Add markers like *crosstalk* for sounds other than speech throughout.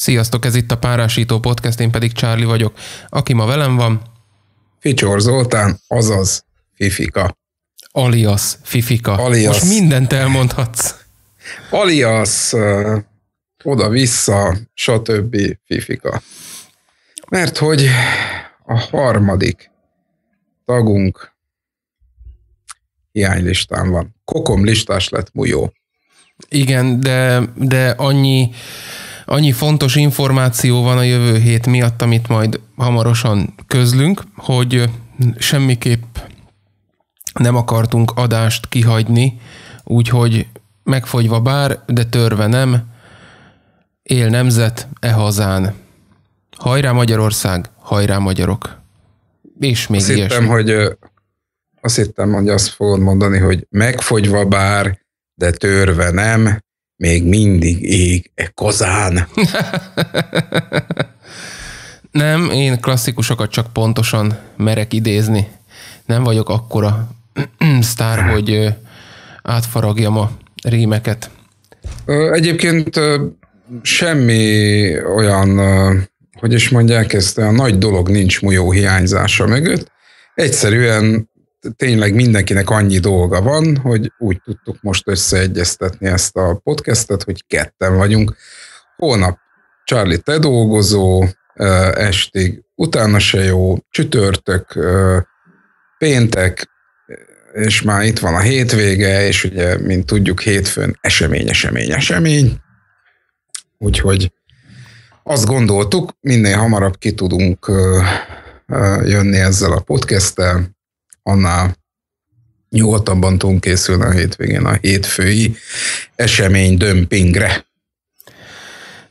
Sziasztok, ez itt a Párásító Podcast, én pedig Csárli vagyok. Aki ma velem van... Ficsor Zoltán, azaz Fifika. Alias Fifika. Alias. Most mindent elmondhatsz. Alias, oda-vissza, stb. Fifika. Mert hogy a harmadik tagunk hiánylistán van. Kokom listás lett Mujó. Igen, de, de annyi annyi fontos információ van a jövő hét miatt, amit majd hamarosan közlünk, hogy semmiképp nem akartunk adást kihagyni, úgyhogy megfogyva bár, de törve nem, él nemzet, e hazán. Hajrá Magyarország, hajrá magyarok. És még azt hittem, hogy azt hittem, hogy azt fogod mondani, hogy megfogyva bár, de törve nem, még mindig ég e kazán. *laughs* Nem, én klasszikusokat csak pontosan merek idézni. Nem vagyok akkora *clears throat* sztár, hogy átfaragjam a rímeket. Egyébként semmi olyan, hogy is mondják ezt, a nagy dolog nincs mújó hiányzása mögött. Egyszerűen tényleg mindenkinek annyi dolga van, hogy úgy tudtuk most összeegyeztetni ezt a podcastet, hogy ketten vagyunk. Hónap Charlie, te dolgozó, estig utána se jó, csütörtök, péntek, és már itt van a hétvége, és ugye, mint tudjuk, hétfőn esemény, esemény, esemény. Úgyhogy azt gondoltuk, minél hamarabb ki tudunk jönni ezzel a podcasttel, annál nyugodtabban tudunk készülni a hétvégén a hétfői esemény dömpingre.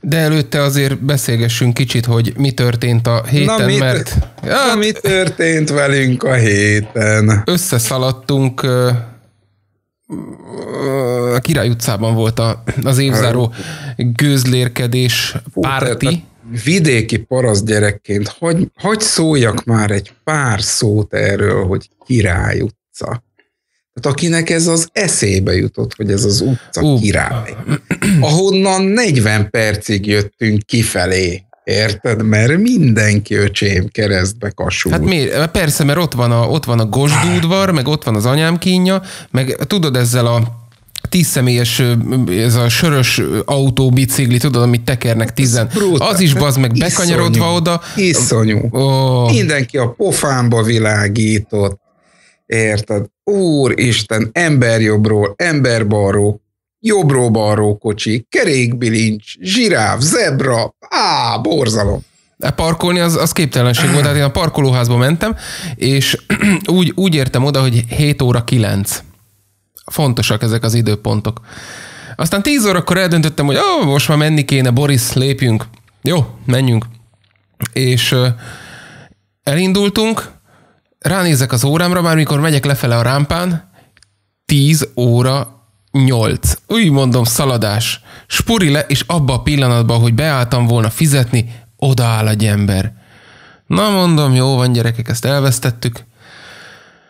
De előtte azért beszélgessünk kicsit, hogy mi történt a héten, na, mit, mert... Ja, hát, mi történt velünk a héten? Összeszaladtunk a Király utcában volt a, az évzáró gőzlérkedés párti vidéki parasz gyerekként, hogy, hogy szóljak már egy pár szót erről, hogy Király utca. Hát akinek ez az eszébe jutott, hogy ez az utca uh. király. Ahonnan 40 percig jöttünk kifelé, Érted? Mert mindenki öcsém keresztbe kasul. Hát miért? Persze, mert ott van a, ott van a Gosdúdvar, meg ott van az anyám kínja, meg tudod ezzel a tíz személyes ez a sörös autó, bicikli, tudod, amit tekernek tizen. Az is bazd meg bekanyarodva iszonyú, oda. Iszonyú. Oh. Mindenki a pofámba világított. Érted? Úristen, ember jobbról, ember balról, jobbról balról kocsi, kerékbilincs, zsiráv, zebra, á, borzalom. A parkolni az, az képtelenség volt, tehát én a parkolóházba mentem, és *clears throat* úgy, úgy értem oda, hogy 7 óra 9 fontosak ezek az időpontok. Aztán 10 órakor eldöntöttem, hogy ó, most már menni kéne, Boris, lépjünk. Jó, menjünk. És elindultunk, ránézek az órámra, már mikor megyek lefele a rámpán, 10 óra 8. Úgy mondom, szaladás. Spuri le, és abba a pillanatban, hogy beálltam volna fizetni, odaáll egy ember. Na mondom, jó van gyerekek, ezt elvesztettük.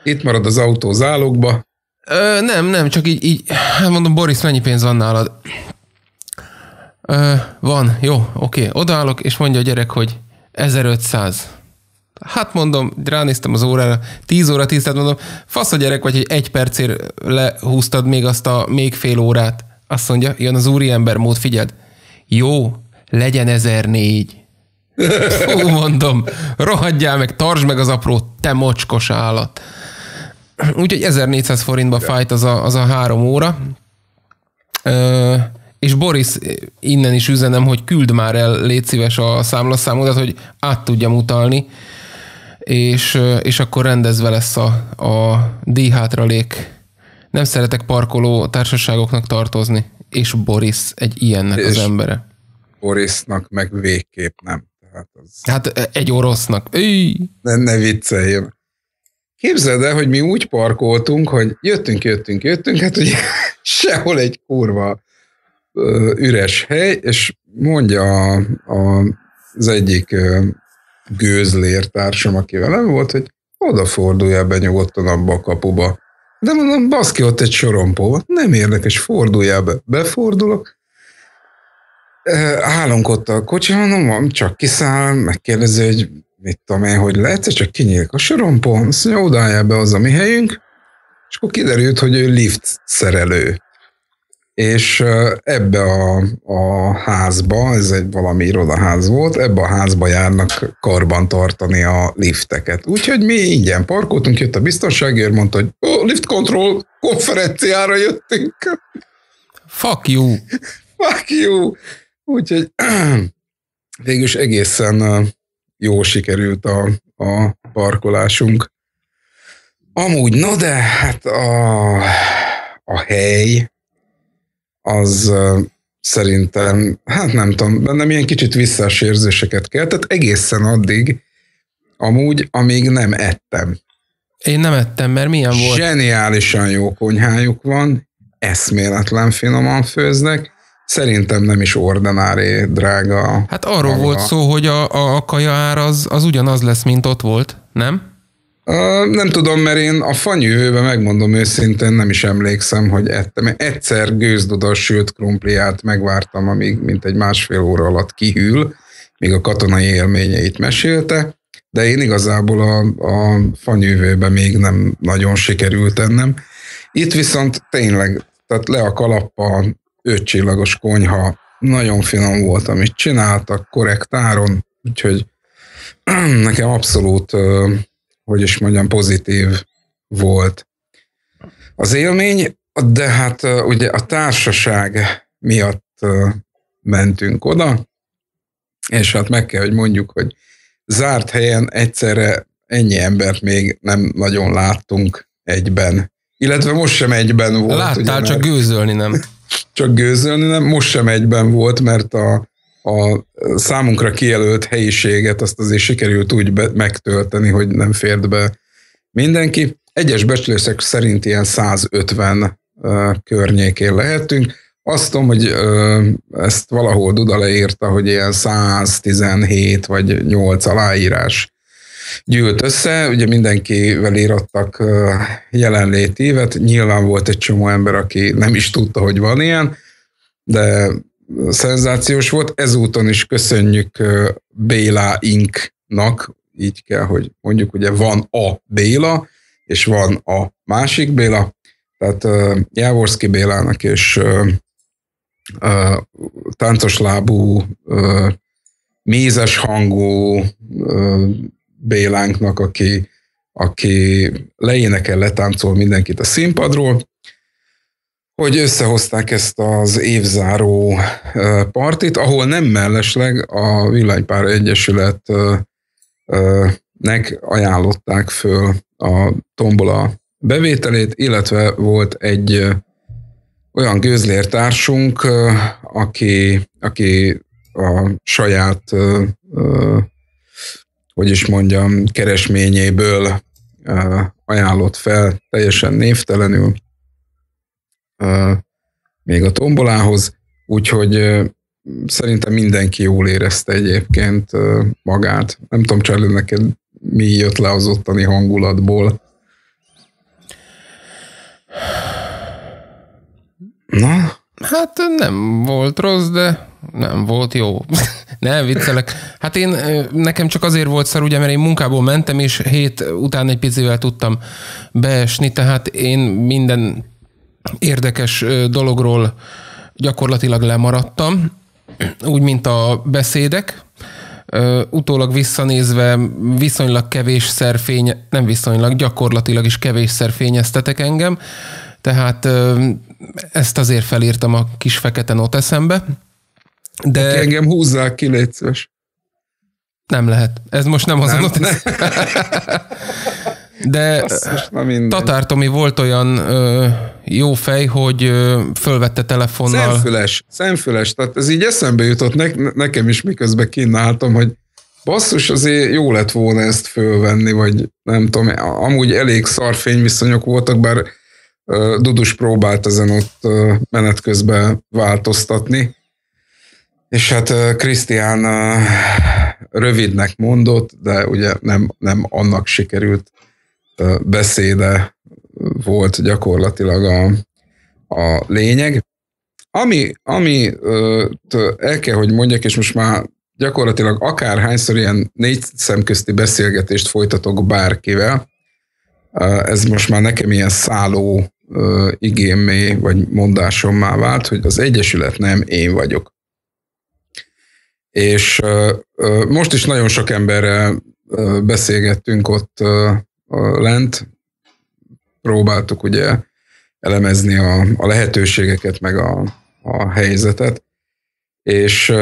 Itt marad az autó zálogba. Ö, nem, nem, csak így, így, hát mondom, Boris, mennyi pénz van nálad? Ö, van, jó, oké. Odaállok, és mondja a gyerek, hogy 1500. Hát mondom, ránéztem az órára, 10 óra 10, tehát mondom, fasz a gyerek vagy, hogy egy percért lehúztad még azt a még fél órát. Azt mondja, jön az úriember mód, figyeld. Jó, legyen 1004. Fú, mondom, rohadjál meg, tartsd meg az apró, te mocskos állat. *clears throat* Úgyhogy 1400 forintba ja. fájt az a, az a három óra. Ö, és Boris, innen is üzenem, hogy küld már el, légy szíves a számlaszámodat, hogy át tudjam utalni, és, és akkor rendezve lesz a, a díjhátralék. Nem szeretek parkoló társaságoknak tartozni, és Boris egy ilyennek és az embere. Borisnak meg végképp nem. Tehát az... Hát e, egy orosznak. Ne, ne vicceljön. Képzeld el, hogy mi úgy parkoltunk, hogy jöttünk, jöttünk, jöttünk, hát ugye *laughs* sehol egy kurva üres hely, és mondja a, a, az egyik gőzlértársam, aki velem volt, hogy odaforduljál be nyugodtan abba a kapuba. De mondom, baszki, ott egy sorompó. Nem érdekes, forduljál be. Befordulok, állunk ott a kocsi, mondom, csak kiszáll, megkérdezi, hogy mit tudom én, hogy lehet, csak kinyílik a sorompon, azt mondja, odállja be az a mi helyünk, és akkor kiderült, hogy ő lift szerelő. És ebbe a, a házba, ez egy valami irodaház volt, ebbe a házba járnak karban tartani a lifteket. Úgyhogy mi ingyen parkoltunk, jött a biztonságért, mondta, hogy oh, lift control konferenciára jöttünk. Fuck you! *laughs* Fuck you! Úgyhogy *clears throat* végülis egészen jó sikerült a, a parkolásunk. Amúgy, na de hát a, a hely az szerintem, hát nem tudom, bennem ilyen kicsit visszás érzéseket kell. Tehát egészen addig, amúgy, amíg nem ettem. Én nem ettem, mert milyen volt? Zseniálisan jó konyhájuk van, eszméletlen finoman főznek, Szerintem nem is ordinári drága. Hát arról maga. volt szó, hogy a, a, a kaja ár az, az ugyanaz lesz, mint ott volt, nem? Uh, nem tudom, mert én a fanyűhőben megmondom őszintén, nem is emlékszem, hogy ettem. Egyszer gőzdudas sült krumpliát megvártam, amíg mint egy másfél óra alatt kihűl, míg a katonai élményeit mesélte, de én igazából a, a fanyűhőben még nem nagyon sikerült ennem. Itt viszont tényleg, tehát le a kalappa ötcsillagos konyha, nagyon finom volt, amit csináltak, korrekt áron, úgyhogy *clears throat* nekem abszolút, hogy is mondjam, pozitív volt az élmény, de hát ugye a társaság miatt mentünk oda, és hát meg kell, hogy mondjuk, hogy zárt helyen egyszerre ennyi embert még nem nagyon láttunk egyben. Illetve most sem egyben volt. Láttál, ugye, mert... csak gőzölni nem csak gőzölni, nem, most sem egyben volt, mert a, a számunkra kijelölt helyiséget azt azért sikerült úgy be, megtölteni, hogy nem fért be mindenki. Egyes becslések szerint ilyen 150 uh, környékén lehetünk. Azt tudom, hogy uh, ezt valahol Duda leírta, hogy ilyen 117 vagy 8 aláírás gyűlt össze, ugye mindenkivel írattak jelenlétívet, nyilván volt egy csomó ember, aki nem is tudta, hogy van ilyen, de szenzációs volt. Ezúton is köszönjük Béla Inknak, így kell, hogy mondjuk, ugye van a Béla, és van a másik Béla, tehát uh, Jávorszki Bélának és uh, uh, táncoslábú, uh, mézes hangú, uh, Bélánknak, aki, aki leénekel, letáncol mindenkit a színpadról, hogy összehozták ezt az évzáró partit, ahol nem mellesleg a Villanypár Egyesületnek ajánlották föl a tombola bevételét, illetve volt egy olyan gőzlértársunk, aki, aki a saját hogy is mondjam, keresményéből ajánlott fel teljesen névtelenül még a tombolához, úgyhogy szerintem mindenki jól érezte egyébként magát. Nem tudom, Charlie, neked mi jött le az ottani hangulatból? Na? Hát nem volt rossz, de nem volt jó. *laughs* nem, viccelek. Hát én, nekem csak azért volt szar, ugye, mert én munkából mentem, és hét után egy picivel tudtam beesni, tehát én minden érdekes dologról gyakorlatilag lemaradtam, úgy, mint a beszédek. Utólag visszanézve viszonylag kevés szerfény, nem viszonylag, gyakorlatilag is kevés szerfényeztetek engem, tehát ezt azért felírtam a kis fekete eszembe. De Aki engem húzzák ki, légy szíves. Nem lehet. Ez most nem az nem, a notesz. De Basszus, Tatár Tomi volt olyan ö, jó fej, hogy ö, fölvette telefonnal. Szemfüles, szemfüles. Tehát ez így eszembe jutott ne, nekem is, miközben kínáltam, hogy basszus, azért jó lett volna ezt fölvenni, vagy nem tudom, amúgy elég szar fényviszonyok voltak, bár Dudus próbált ezen ott menet közben változtatni, és hát Krisztián rövidnek mondott, de ugye nem, nem annak sikerült beszéde volt gyakorlatilag a, a lényeg. Ami, ami el kell, hogy mondjak, és most már gyakorlatilag akárhányszor ilyen négy szemközti beszélgetést folytatok bárkivel, ez most már nekem ilyen szálló igémé, vagy mondásommá vált, hogy az Egyesület nem én vagyok. És most is nagyon sok emberrel beszélgettünk ott lent, próbáltuk ugye elemezni a, a lehetőségeket, meg a, a helyzetet, és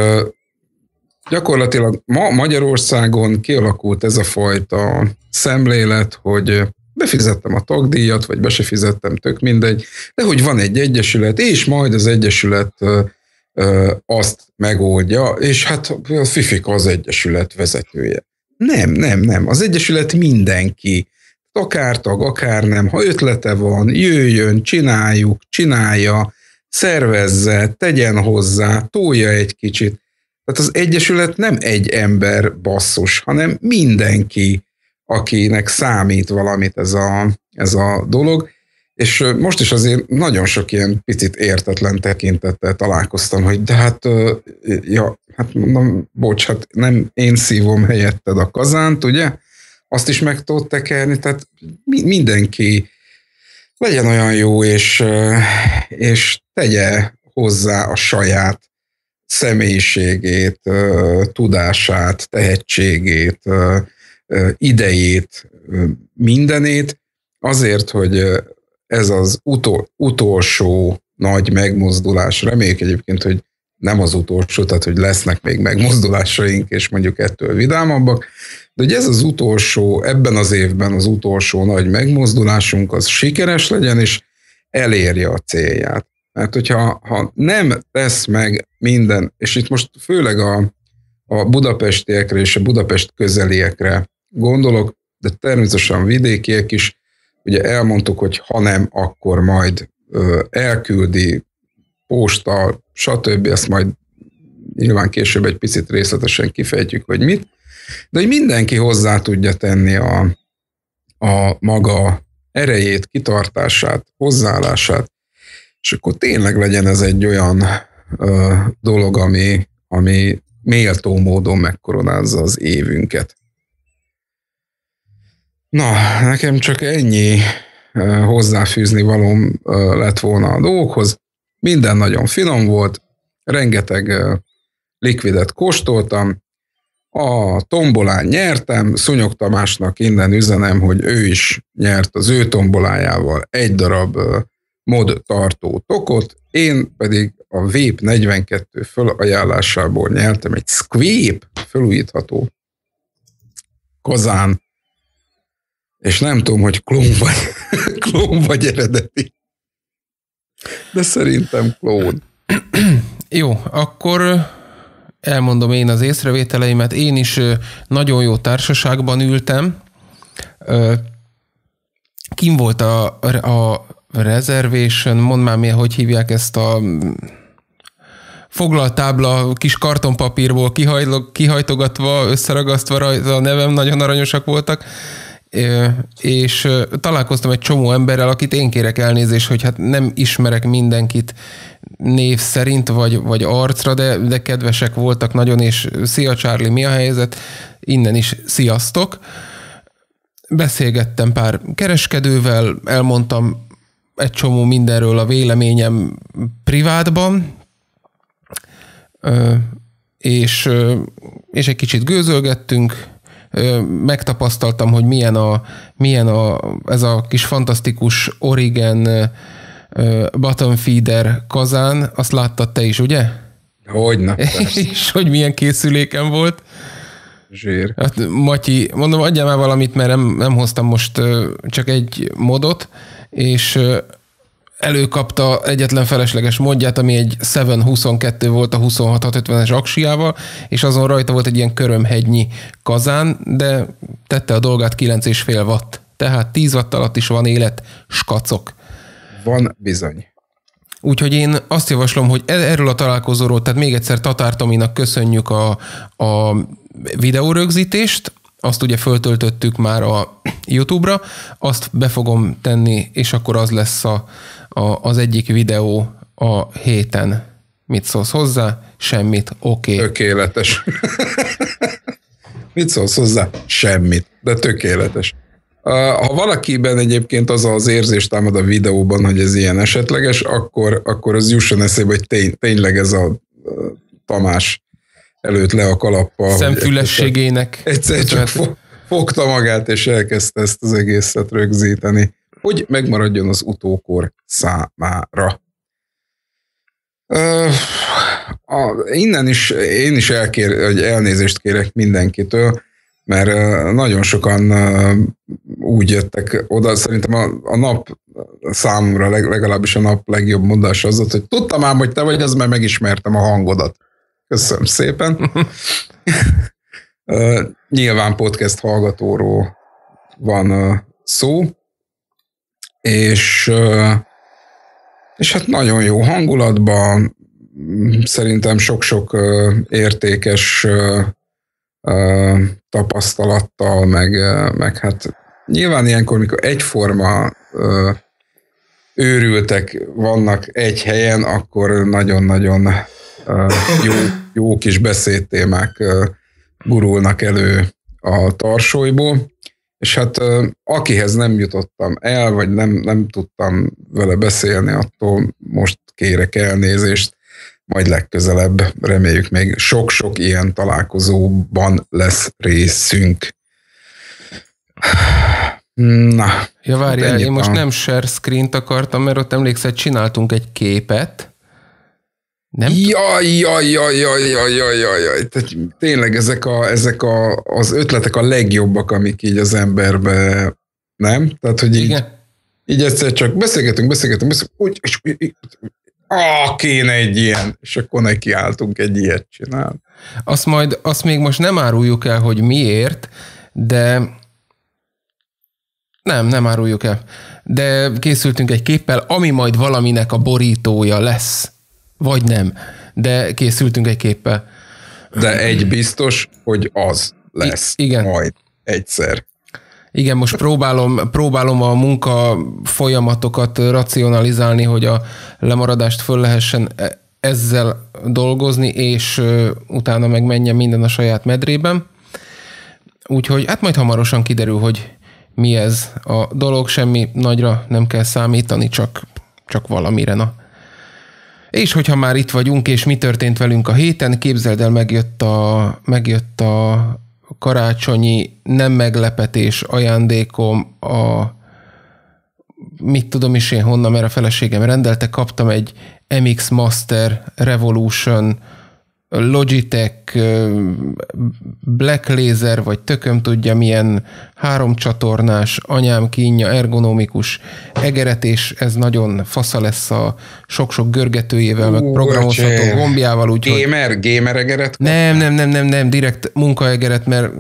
gyakorlatilag ma Magyarországon kialakult ez a fajta szemlélet, hogy befizettem a tagdíjat, vagy be se fizettem, tök mindegy, de hogy van egy egyesület, és majd az egyesület azt megoldja, és hát a fifik az egyesület vezetője. Nem, nem, nem. Az egyesület mindenki. Akár tag, akár nem. Ha ötlete van, jöjjön, csináljuk, csinálja, szervezze, tegyen hozzá, tolja egy kicsit. Tehát az egyesület nem egy ember basszus, hanem mindenki akinek számít valamit ez a, ez a dolog. És most is azért nagyon sok ilyen picit értetlen tekintettel találkoztam, hogy de hát, ja, hát mondom, bocs, hát nem én szívom helyetted a kazánt, ugye? Azt is meg tudod tekerni, tehát mindenki legyen olyan jó, és, és tegye hozzá a saját személyiségét, tudását, tehetségét, idejét, mindenét, azért, hogy ez az utol, utolsó nagy megmozdulás, reméljük egyébként, hogy nem az utolsó, tehát hogy lesznek még megmozdulásaink, és mondjuk ettől vidámabbak, de hogy ez az utolsó, ebben az évben az utolsó nagy megmozdulásunk, az sikeres legyen, és elérje a célját. Mert hogyha ha nem tesz meg minden, és itt most főleg a, a budapestiekre és a budapest közeliekre gondolok, de természetesen vidékiek is, ugye elmondtuk, hogy ha nem, akkor majd elküldi posta, stb. Ezt majd nyilván később egy picit részletesen kifejtjük, hogy mit, de hogy mindenki hozzá tudja tenni a, a maga erejét, kitartását, hozzáállását, és akkor tényleg legyen ez egy olyan ö, dolog, ami, ami méltó módon megkoronázza az évünket. Na, nekem csak ennyi hozzáfűzni valóm lett volna a dolgokhoz. Minden nagyon finom volt, rengeteg likvidet kóstoltam, a tombolán nyertem, Szunyog Tamásnak innen üzenem, hogy ő is nyert az ő tombolájával egy darab mod tartó tokot, én pedig a Vép 42 fölajánlásából nyertem egy Squeep felújítható kazán és nem tudom, hogy klón vagy, *laughs* klón vagy eredeti. De szerintem klón. Jó, akkor elmondom én az észrevételeimet. Én is nagyon jó társaságban ültem. Kim volt a, a reservation, mondd már mi, hogy hívják ezt a foglaltábla kis kartonpapírból kihajtogatva, összeragasztva rajta a nevem, nagyon aranyosak voltak és találkoztam egy csomó emberrel, akit én kérek elnézést, hogy hát nem ismerek mindenkit név szerint, vagy, vagy arcra, de, de kedvesek voltak nagyon, és szia Charlie, mi a helyzet? Innen is sziasztok! Beszélgettem pár kereskedővel, elmondtam egy csomó mindenről a véleményem privátban, és, és egy kicsit gőzölgettünk, megtapasztaltam, hogy milyen, a, milyen a, ez a kis fantasztikus Origen bottom feeder kazán, azt láttad te is, ugye? Hogyne. *laughs* És hogy milyen készüléken volt. Zsír. Hát, Matyi, mondom, adjál már valamit, mert nem, nem hoztam most csak egy modot, és előkapta egyetlen felesleges modját, ami egy 722 volt a 26650-es aksiával, és azon rajta volt egy ilyen körömhegynyi kazán, de tette a dolgát 9,5 watt. Tehát 10 watt alatt is van élet, skacok. Van bizony. Úgyhogy én azt javaslom, hogy e- erről a találkozóról, tehát még egyszer Tatár Tominak köszönjük a, a videórögzítést, azt ugye föltöltöttük már a YouTube-ra, azt be fogom tenni, és akkor az lesz a a, az egyik videó a héten. Mit szólsz hozzá? Semmit. Oké. Okay. Tökéletes. Mit szólsz hozzá? Semmit. De tökéletes. Ha valakiben egyébként az az érzés támad a videóban, hogy ez ilyen esetleges, akkor, akkor az jusson eszébe, hogy tény, tényleg ez a Tamás előtt le a kalappa. Szemfülességének. Egyszer csak fogta magát, és elkezdte ezt az egészet rögzíteni hogy megmaradjon az utókor számára. Uh, a, innen is én is elkér, hogy elnézést kérek mindenkitől, mert uh, nagyon sokan uh, úgy jöttek oda, szerintem a, a nap számomra leg, legalábbis a nap legjobb mondása az volt, hogy tudtam ám, hogy te vagy az, mert megismertem a hangodat. Köszönöm szépen. *laughs* nyilván podcast hallgatóról van szó, és, és hát nagyon jó hangulatban, szerintem sok-sok értékes tapasztalattal, meg, meg hát nyilván ilyenkor, mikor egyforma őrültek vannak egy helyen, akkor nagyon-nagyon jó, jó kis beszédtémák gurulnak elő a tarsolyból és hát akihez nem jutottam el, vagy nem, nem tudtam vele beszélni, attól most kérek elnézést, majd legközelebb reméljük még sok-sok ilyen találkozóban lesz részünk. Na. Ja, várjál, hát én most a... nem share screen-t akartam, mert ott emlékszel, csináltunk egy képet, nem? Jaj, jaj, jaj, jaj, jaj, jaj, jaj, jaj. Tehát tényleg ezek, a, ezek a, az ötletek a legjobbak, amik így az emberbe, nem? Tehát, hogy így, Igen. így egyszer csak beszélgetünk, beszélgetünk, beszélgetünk, úgy, és, így, ah, kéne egy ilyen, és akkor nekiálltunk egy ilyet csinálni. Azt majd, azt még most nem áruljuk el, hogy miért, de nem, nem áruljuk el. De készültünk egy képpel, ami majd valaminek a borítója lesz vagy nem. De készültünk egy képpel. De egy biztos, hogy az lesz. I- igen. Majd egyszer. Igen, most próbálom, próbálom a munka folyamatokat racionalizálni, hogy a lemaradást föl lehessen e- ezzel dolgozni, és utána meg menjen minden a saját medrében. Úgyhogy hát majd hamarosan kiderül, hogy mi ez a dolog, semmi nagyra nem kell számítani, csak, csak valamire. Na. És hogyha már itt vagyunk, és mi történt velünk a héten, képzeld el, megjött a, megjött a karácsonyi nem meglepetés ajándékom a mit tudom is én honnan, mert a feleségem rendelte, kaptam egy MX Master Revolution Logitech, Black Laser, vagy tököm tudja milyen háromcsatornás, anyám kínja, ergonomikus egeret, és ez nagyon fasza lesz a sok-sok görgetőjével, Ú, meg programozható öcsém. gombjával. Úgy, gamer, gamer egeret? Nem, nem, nem, nem, nem, direkt munkaegeret, mert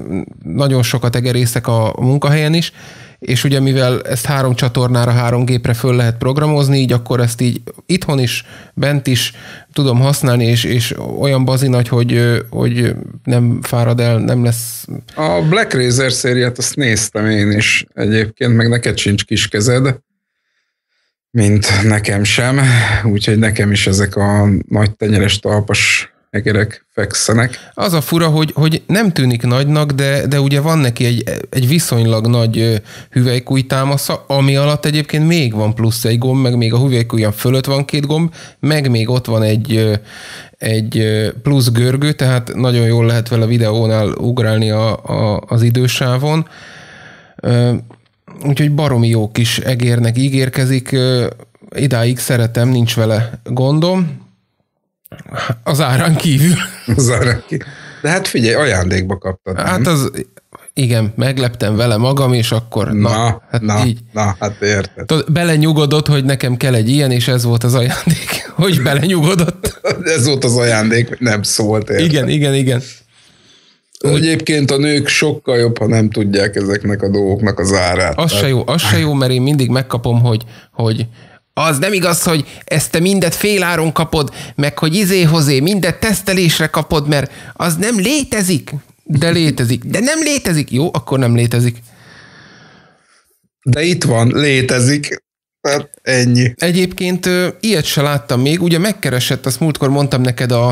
nagyon sokat egerészek a munkahelyen is, és ugye mivel ezt három csatornára, három gépre föl lehet programozni, így akkor ezt így itthon is, bent is tudom használni, és, és olyan bazi nagy, hogy, hogy nem fárad el, nem lesz... A Black Razer szériát azt néztem én is egyébként, meg neked sincs kis kezed, mint nekem sem, úgyhogy nekem is ezek a nagy tenyeres talpas egerek fekszenek. Az a fura, hogy, hogy nem tűnik nagynak, de, de ugye van neki egy, egy viszonylag nagy hüvelykúj támasza, ami alatt egyébként még van plusz egy gomb, meg még a hüvelykújjan fölött van két gomb, meg még ott van egy, egy plusz görgő, tehát nagyon jól lehet vele videónál ugrálni a, a, az idősávon. Úgyhogy baromi jó kis egérnek ígérkezik, idáig szeretem, nincs vele gondom az árán kívül. *laughs* Az árán kívül. De hát figyelj, ajándékba kaptad. Nem? Hát az, igen, megleptem vele magam, és akkor na, na, hát na, így. na hát érted. Tudod, belenyugodott, hogy nekem kell egy ilyen, és ez volt az ajándék. *laughs* Hogy belenyugodott? *laughs* ez volt az ajándék, nem szólt, érted? Igen, igen, igen. Hogy... Szóval egyébként a nők sokkal jobb, ha nem tudják ezeknek a dolgoknak az árát. Az se jó, az se jó mert én mindig megkapom, hogy, hogy az nem igaz, hogy ezt te mindet féláron kapod, meg hogy izéhozé, mindet tesztelésre kapod, mert az nem létezik. De létezik. De nem létezik. Jó, akkor nem létezik. De itt van, létezik. Hát ennyi. Egyébként ilyet se láttam még. Ugye megkeresett, azt múltkor mondtam neked a,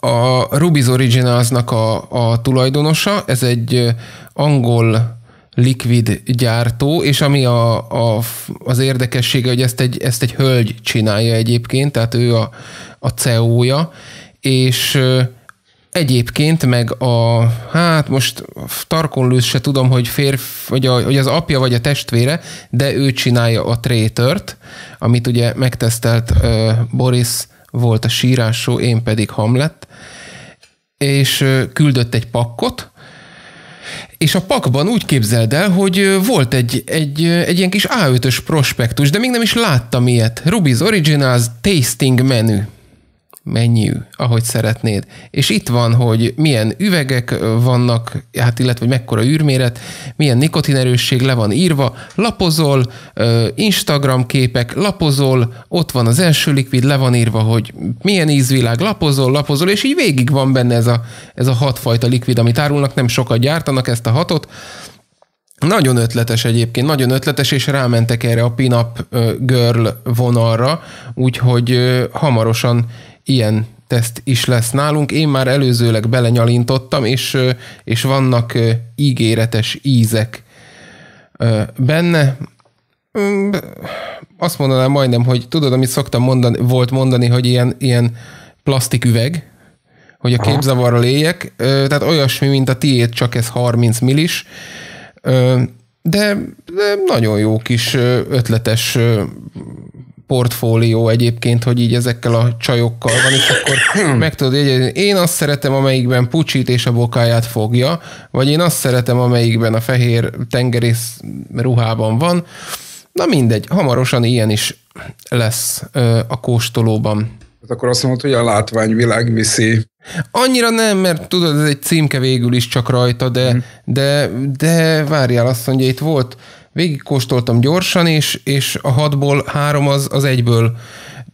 a Ruby's Originalsnak a, a tulajdonosa. Ez egy angol likvid gyártó, és ami a, a, az érdekessége, hogy ezt egy, ezt egy hölgy csinálja egyébként, tehát ő a, a CEO-ja, és egyébként meg a, hát most Tarkon se tudom, hogy férf, vagy, a, vagy az apja, vagy a testvére, de ő csinálja a trétört, amit ugye megtesztelt uh, Boris volt a sírásó, én pedig Hamlet, és küldött egy pakkot, és a pakban úgy képzeld el, hogy volt egy, egy, egy ilyen kis A5-ös prospektus, de még nem is láttam ilyet. Ruby's Originals Tasting Menü mennyű, ahogy szeretnéd. És itt van, hogy milyen üvegek vannak, hát illetve hogy mekkora űrméret, milyen nikotinerősség le van írva, lapozol, Instagram képek, lapozol, ott van az első likvid, le van írva, hogy milyen ízvilág, lapozol, lapozol, és így végig van benne ez a, ez a hatfajta likvid, amit árulnak, nem sokat gyártanak ezt a hatot, nagyon ötletes egyébként, nagyon ötletes, és rámentek erre a pinap girl vonalra, úgyhogy hamarosan ilyen teszt is lesz nálunk. Én már előzőleg belenyalintottam, és, és vannak ígéretes ízek benne. Mm, azt mondanám majdnem, hogy tudod, amit szoktam mondani, volt mondani, hogy ilyen, ilyen plastiküveg, hogy a képzavarral éljek. Tehát olyasmi, mint a tiéd, csak ez 30 millis. De, de nagyon jó kis ötletes portfólió egyébként, hogy így ezekkel a csajokkal van, és akkor *coughs* meg tudod jegyezni. Én azt szeretem, amelyikben pucsit és a bokáját fogja, vagy én azt szeretem, amelyikben a fehér tengerész ruhában van. Na mindegy, hamarosan ilyen is lesz ö, a kóstolóban. Hát akkor azt mondod, hogy a látványvilág viszi. Annyira nem, mert tudod, ez egy címke végül is csak rajta, de, mm. de, de várjál, azt mondja, itt volt Végig kóstoltam gyorsan, és, és a hatból három az, az egyből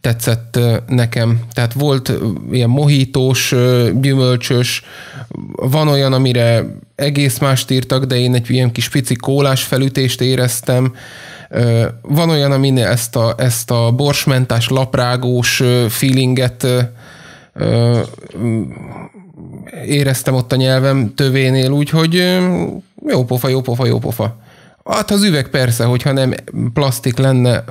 tetszett nekem. Tehát volt ilyen mohítós, gyümölcsös, van olyan, amire egész mást írtak, de én egy ilyen kis pici kólás felütést éreztem. Van olyan, amin ezt a, ezt a borsmentás, laprágós feelinget éreztem ott a nyelvem tövénél, úgyhogy jó pofa, jó pofa, jó pofa. Hát az üveg persze, hogyha nem plastik lenne,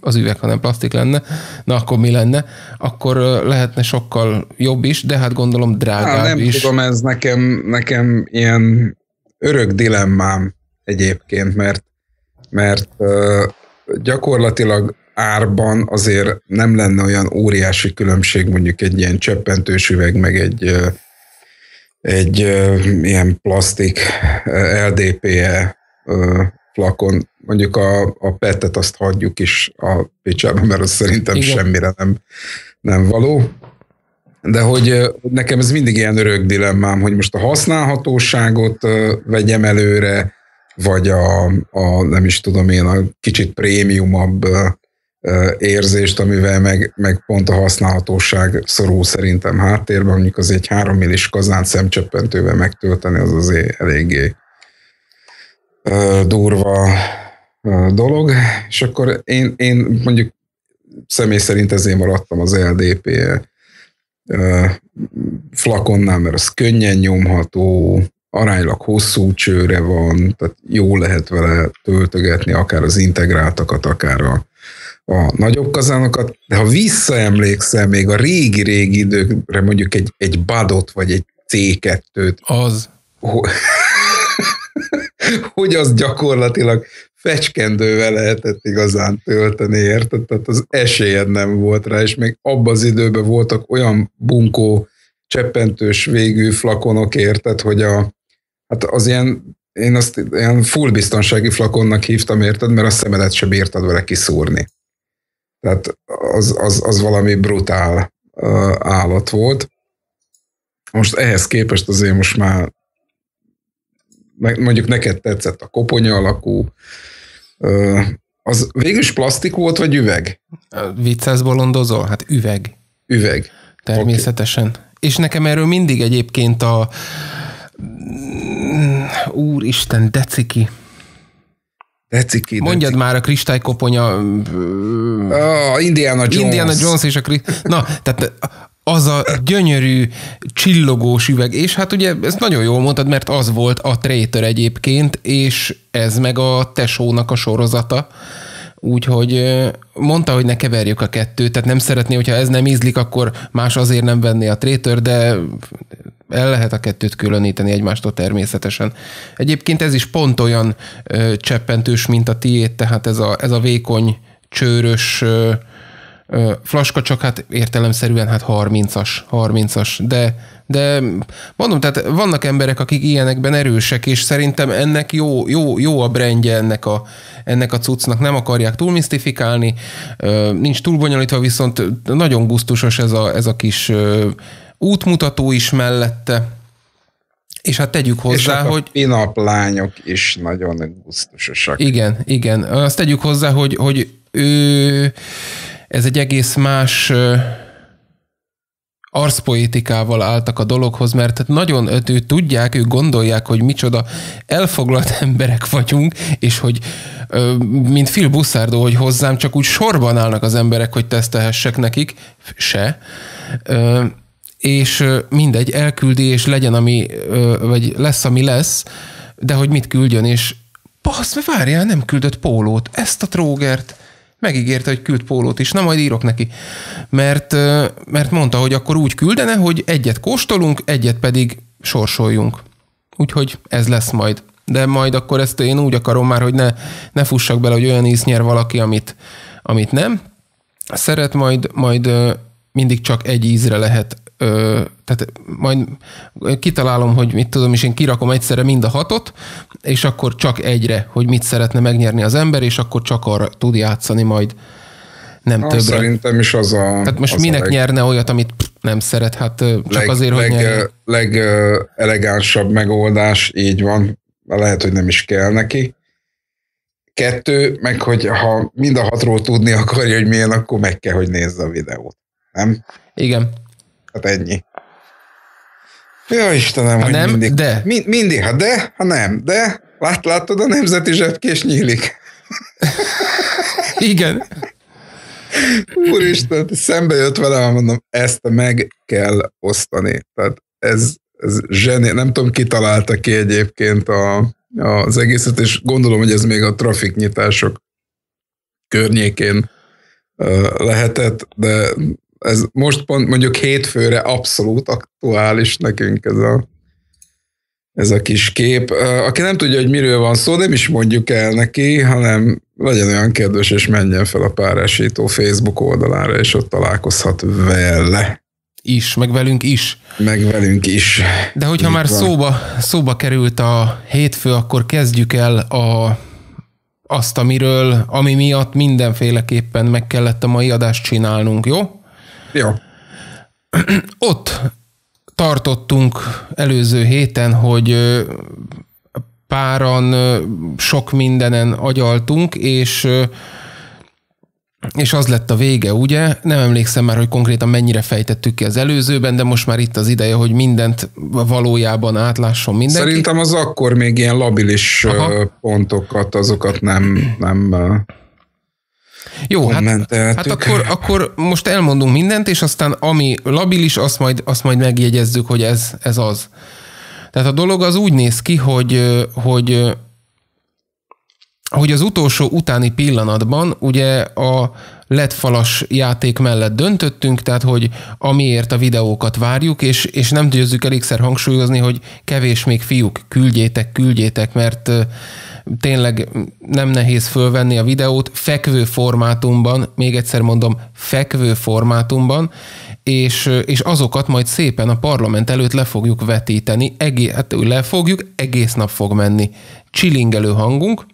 az üveg, ha nem plastik lenne, na akkor mi lenne? Akkor lehetne sokkal jobb is, de hát gondolom drágább hát, nem is. Nem tudom, ez nekem, nekem ilyen örök dilemmám egyébként, mert, mert gyakorlatilag árban azért nem lenne olyan óriási különbség mondjuk egy ilyen csöppentős üveg, meg egy, egy ilyen plastik LDPE ö, flakon. Mondjuk a, a petet azt hagyjuk is a picsába, mert az szerintem Igen. semmire nem, nem való. De hogy nekem ez mindig ilyen örök dilemmám, hogy most a használhatóságot vegyem előre, vagy a, a nem is tudom én, a kicsit prémiumabb érzést, amivel meg, meg pont a használhatóság szorú szerintem háttérben, mondjuk az egy 3 millis kazán szemcsöppentővel megtölteni, az azért eléggé durva dolog, és akkor én, én mondjuk személy szerint ezért maradtam az LDP flakonnál, mert az könnyen nyomható, aránylag hosszú csőre van, tehát jó lehet vele töltögetni akár az integráltakat, akár a, a nagyobb kazánokat, de ha visszaemlékszel még a régi-régi időkre mondjuk egy, egy badot vagy egy C2-t. Az hogy az gyakorlatilag fecskendővel lehetett igazán tölteni, érted? Tehát az esélyed nem volt rá, és még abban az időben voltak olyan bunkó, cseppentős végű flakonok, érted, hogy a, hát az ilyen, én azt ilyen full biztonsági flakonnak hívtam, érted, mert a szemedet se bírtad vele kiszúrni. Tehát az, az, az valami brutál állat volt. Most ehhez képest azért most már mondjuk neked tetszett a koponya alakú, az végül is plastik volt, vagy üveg? Viccelsz bolondozol? Hát üveg. Üveg. Természetesen. Okay. És nekem erről mindig egyébként a úristen, deciki. Deciki, Mondjad deciki. már a kristálykoponya... A Indiana Jones. Indiana Jones és a... Kri... Na, tehát az a gyönyörű, csillogós üveg, és hát ugye ezt nagyon jól mondtad, mert az volt a Traitor egyébként, és ez meg a tesónak a sorozata, úgyhogy mondta, hogy ne keverjük a kettőt, tehát nem szeretné, hogyha ez nem ízlik, akkor más azért nem venné a Traitor, de el lehet a kettőt különíteni egymástól természetesen. Egyébként ez is pont olyan ö, cseppentős, mint a tiéd, tehát ez a, ez a vékony, csőrös, ö, Flaska csak hát értelemszerűen hát 30-as, 30-as, de, de mondom, tehát vannak emberek, akik ilyenekben erősek, és szerintem ennek jó, jó, jó a brendje ennek a, ennek a cuccnak, nem akarják túl misztifikálni, nincs túl bonyolítva, viszont nagyon gusztusos ez a, ez a kis útmutató is mellette, és hát tegyük hozzá, és hát hogy... És lányok is nagyon gusztusosak. Igen, igen. Azt tegyük hozzá, hogy, hogy ő ez egy egész más arszpoétikával álltak a dologhoz, mert hát nagyon ő tudják, ők gondolják, hogy micsoda elfoglalt *laughs* emberek vagyunk, és hogy mint Phil Buszárdó, hogy hozzám csak úgy sorban állnak az emberek, hogy tesztelhessek nekik, se. És mindegy, elküldi, és legyen, ami, vagy lesz, ami lesz, de hogy mit küldjön, és basz, várjál, nem küldött pólót, ezt a trógert, megígérte, hogy küld pólót is, na majd írok neki. Mert, mert mondta, hogy akkor úgy küldene, hogy egyet kóstolunk, egyet pedig sorsoljunk. Úgyhogy ez lesz majd. De majd akkor ezt én úgy akarom már, hogy ne, ne fussak bele, hogy olyan íz nyer valaki, amit, amit nem. Szeret majd, majd mindig csak egy ízre lehet ö, tehát majd kitalálom, hogy mit tudom, és én kirakom egyszerre mind a hatot, és akkor csak egyre, hogy mit szeretne megnyerni az ember, és akkor csak arra tud játszani majd nem Na, hát többre. Szerintem is az a... Tehát most minek a leg... nyerne olyat, amit nem szeret, hát csak leg, azért, leg, hogy nyerje. elegánsabb megoldás, így van, lehet, hogy nem is kell neki. Kettő, meg hogy ha mind a hatról tudni akarja, hogy milyen, akkor meg kell, hogy nézze a videót, nem? Igen. Hát ennyi. Jó Istenem, ha hogy nem, mindig. De. Mind, mindig, ha de, ha nem, de. Lát, látod, a nemzeti zsebkés nyílik. *laughs* Igen. Úristen, szembe jött velem, mondom, ezt meg kell osztani. Tehát ez, ez zseni, nem tudom, ki találta ki egyébként a, az egészet, és gondolom, hogy ez még a trafiknyitások környékén lehetett, de ez most pont mondjuk hétfőre abszolút aktuális nekünk ez a, ez a kis kép. Aki nem tudja, hogy miről van szó, nem is mondjuk el neki, hanem legyen olyan kedves, és menjen fel a párásító Facebook oldalára, és ott találkozhat vele. Is, meg velünk is. Meg velünk is. De hogyha Itt már van. szóba, szóba került a hétfő, akkor kezdjük el a azt, amiről, ami miatt mindenféleképpen meg kellett a mai adást csinálnunk, jó? Jó. Ott tartottunk előző héten, hogy páran sok mindenen agyaltunk, és és az lett a vége, ugye? Nem emlékszem már, hogy konkrétan mennyire fejtettük ki az előzőben, de most már itt az ideje, hogy mindent valójában átlásson mindenki. Szerintem az akkor még ilyen labilis Aha. pontokat, azokat nem, nem jó, hát, hát akkor, akkor most elmondunk mindent, és aztán ami labilis, azt majd, azt majd megjegyezzük, hogy ez, ez az. Tehát a dolog az úgy néz ki, hogy, hogy hogy az utolsó utáni pillanatban ugye a letfalas játék mellett döntöttünk, tehát hogy amiért a videókat várjuk, és, és nem győzzük elégszer hangsúlyozni, hogy kevés még fiúk, küldjétek, küldjétek, mert tényleg nem nehéz fölvenni a videót fekvő formátumban, még egyszer mondom, fekvő formátumban, és, és azokat majd szépen a parlament előtt le fogjuk vetíteni, egész, hát le fogjuk, egész nap fog menni. Csilingelő hangunk,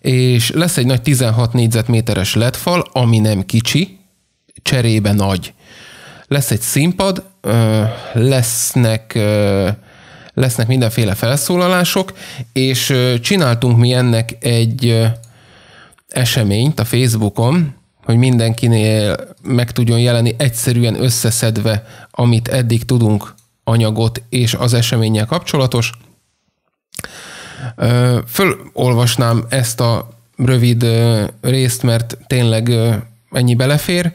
és lesz egy nagy 16 négyzetméteres ledfal, ami nem kicsi, cserébe nagy. Lesz egy színpad, lesznek lesznek mindenféle felszólalások, és csináltunk mi ennek egy eseményt a Facebookon, hogy mindenkinél meg tudjon jelenni egyszerűen összeszedve, amit eddig tudunk anyagot és az eseménnyel kapcsolatos. Fölolvasnám ezt a rövid részt, mert tényleg ennyi belefér.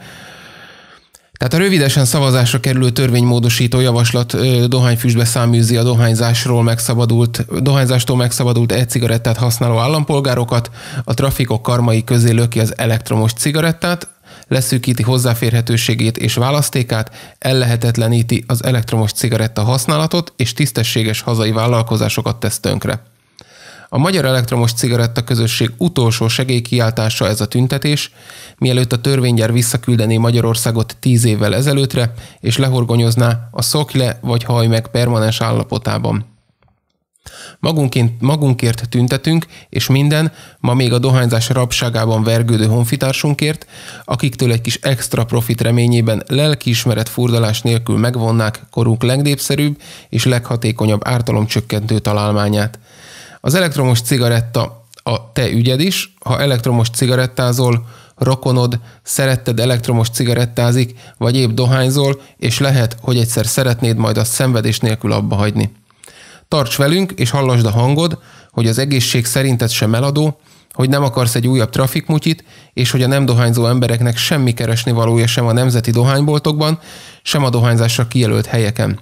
Tehát a rövidesen szavazásra kerülő törvénymódosító javaslat dohányfüstbe száműzi a dohányzásról megszabadult, dohányzástól megszabadult e-cigarettát használó állampolgárokat, a trafikok karmai közé löki az elektromos cigarettát, leszűkíti hozzáférhetőségét és választékát, ellehetetleníti az elektromos cigaretta használatot, és tisztességes hazai vállalkozásokat tesz tönkre. A Magyar Elektromos Cigaretta Közösség utolsó segélykiáltása ez a tüntetés, mielőtt a törvénygyár visszaküldené Magyarországot tíz évvel ezelőttre, és lehorgonyozná a szokle vagy haj meg permanens állapotában. Magunként, magunkért tüntetünk, és minden, ma még a dohányzás rabságában vergődő honfitársunkért, akiktől egy kis extra profit reményében lelkiismeret furdalás nélkül megvonnák korunk legnépszerűbb és leghatékonyabb ártalomcsökkentő találmányát – az elektromos cigaretta a te ügyed is, ha elektromos cigarettázol, rokonod, szeretted elektromos cigarettázik, vagy épp dohányzol, és lehet, hogy egyszer szeretnéd majd azt szenvedés nélkül abba hagyni. Tarts velünk, és hallasd a hangod, hogy az egészség szerinted sem eladó, hogy nem akarsz egy újabb trafikmutyit, és hogy a nem dohányzó embereknek semmi keresni valója sem a nemzeti dohányboltokban, sem a dohányzásra kijelölt helyeken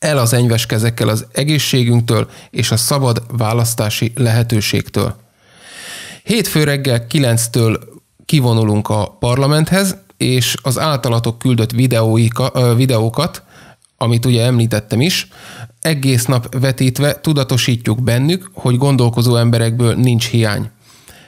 el az enyves kezekkel az egészségünktől és a szabad választási lehetőségtől. Hétfő reggel 9-től kivonulunk a parlamenthez, és az általatok küldött videóika, videókat, amit ugye említettem is, egész nap vetítve tudatosítjuk bennük, hogy gondolkozó emberekből nincs hiány.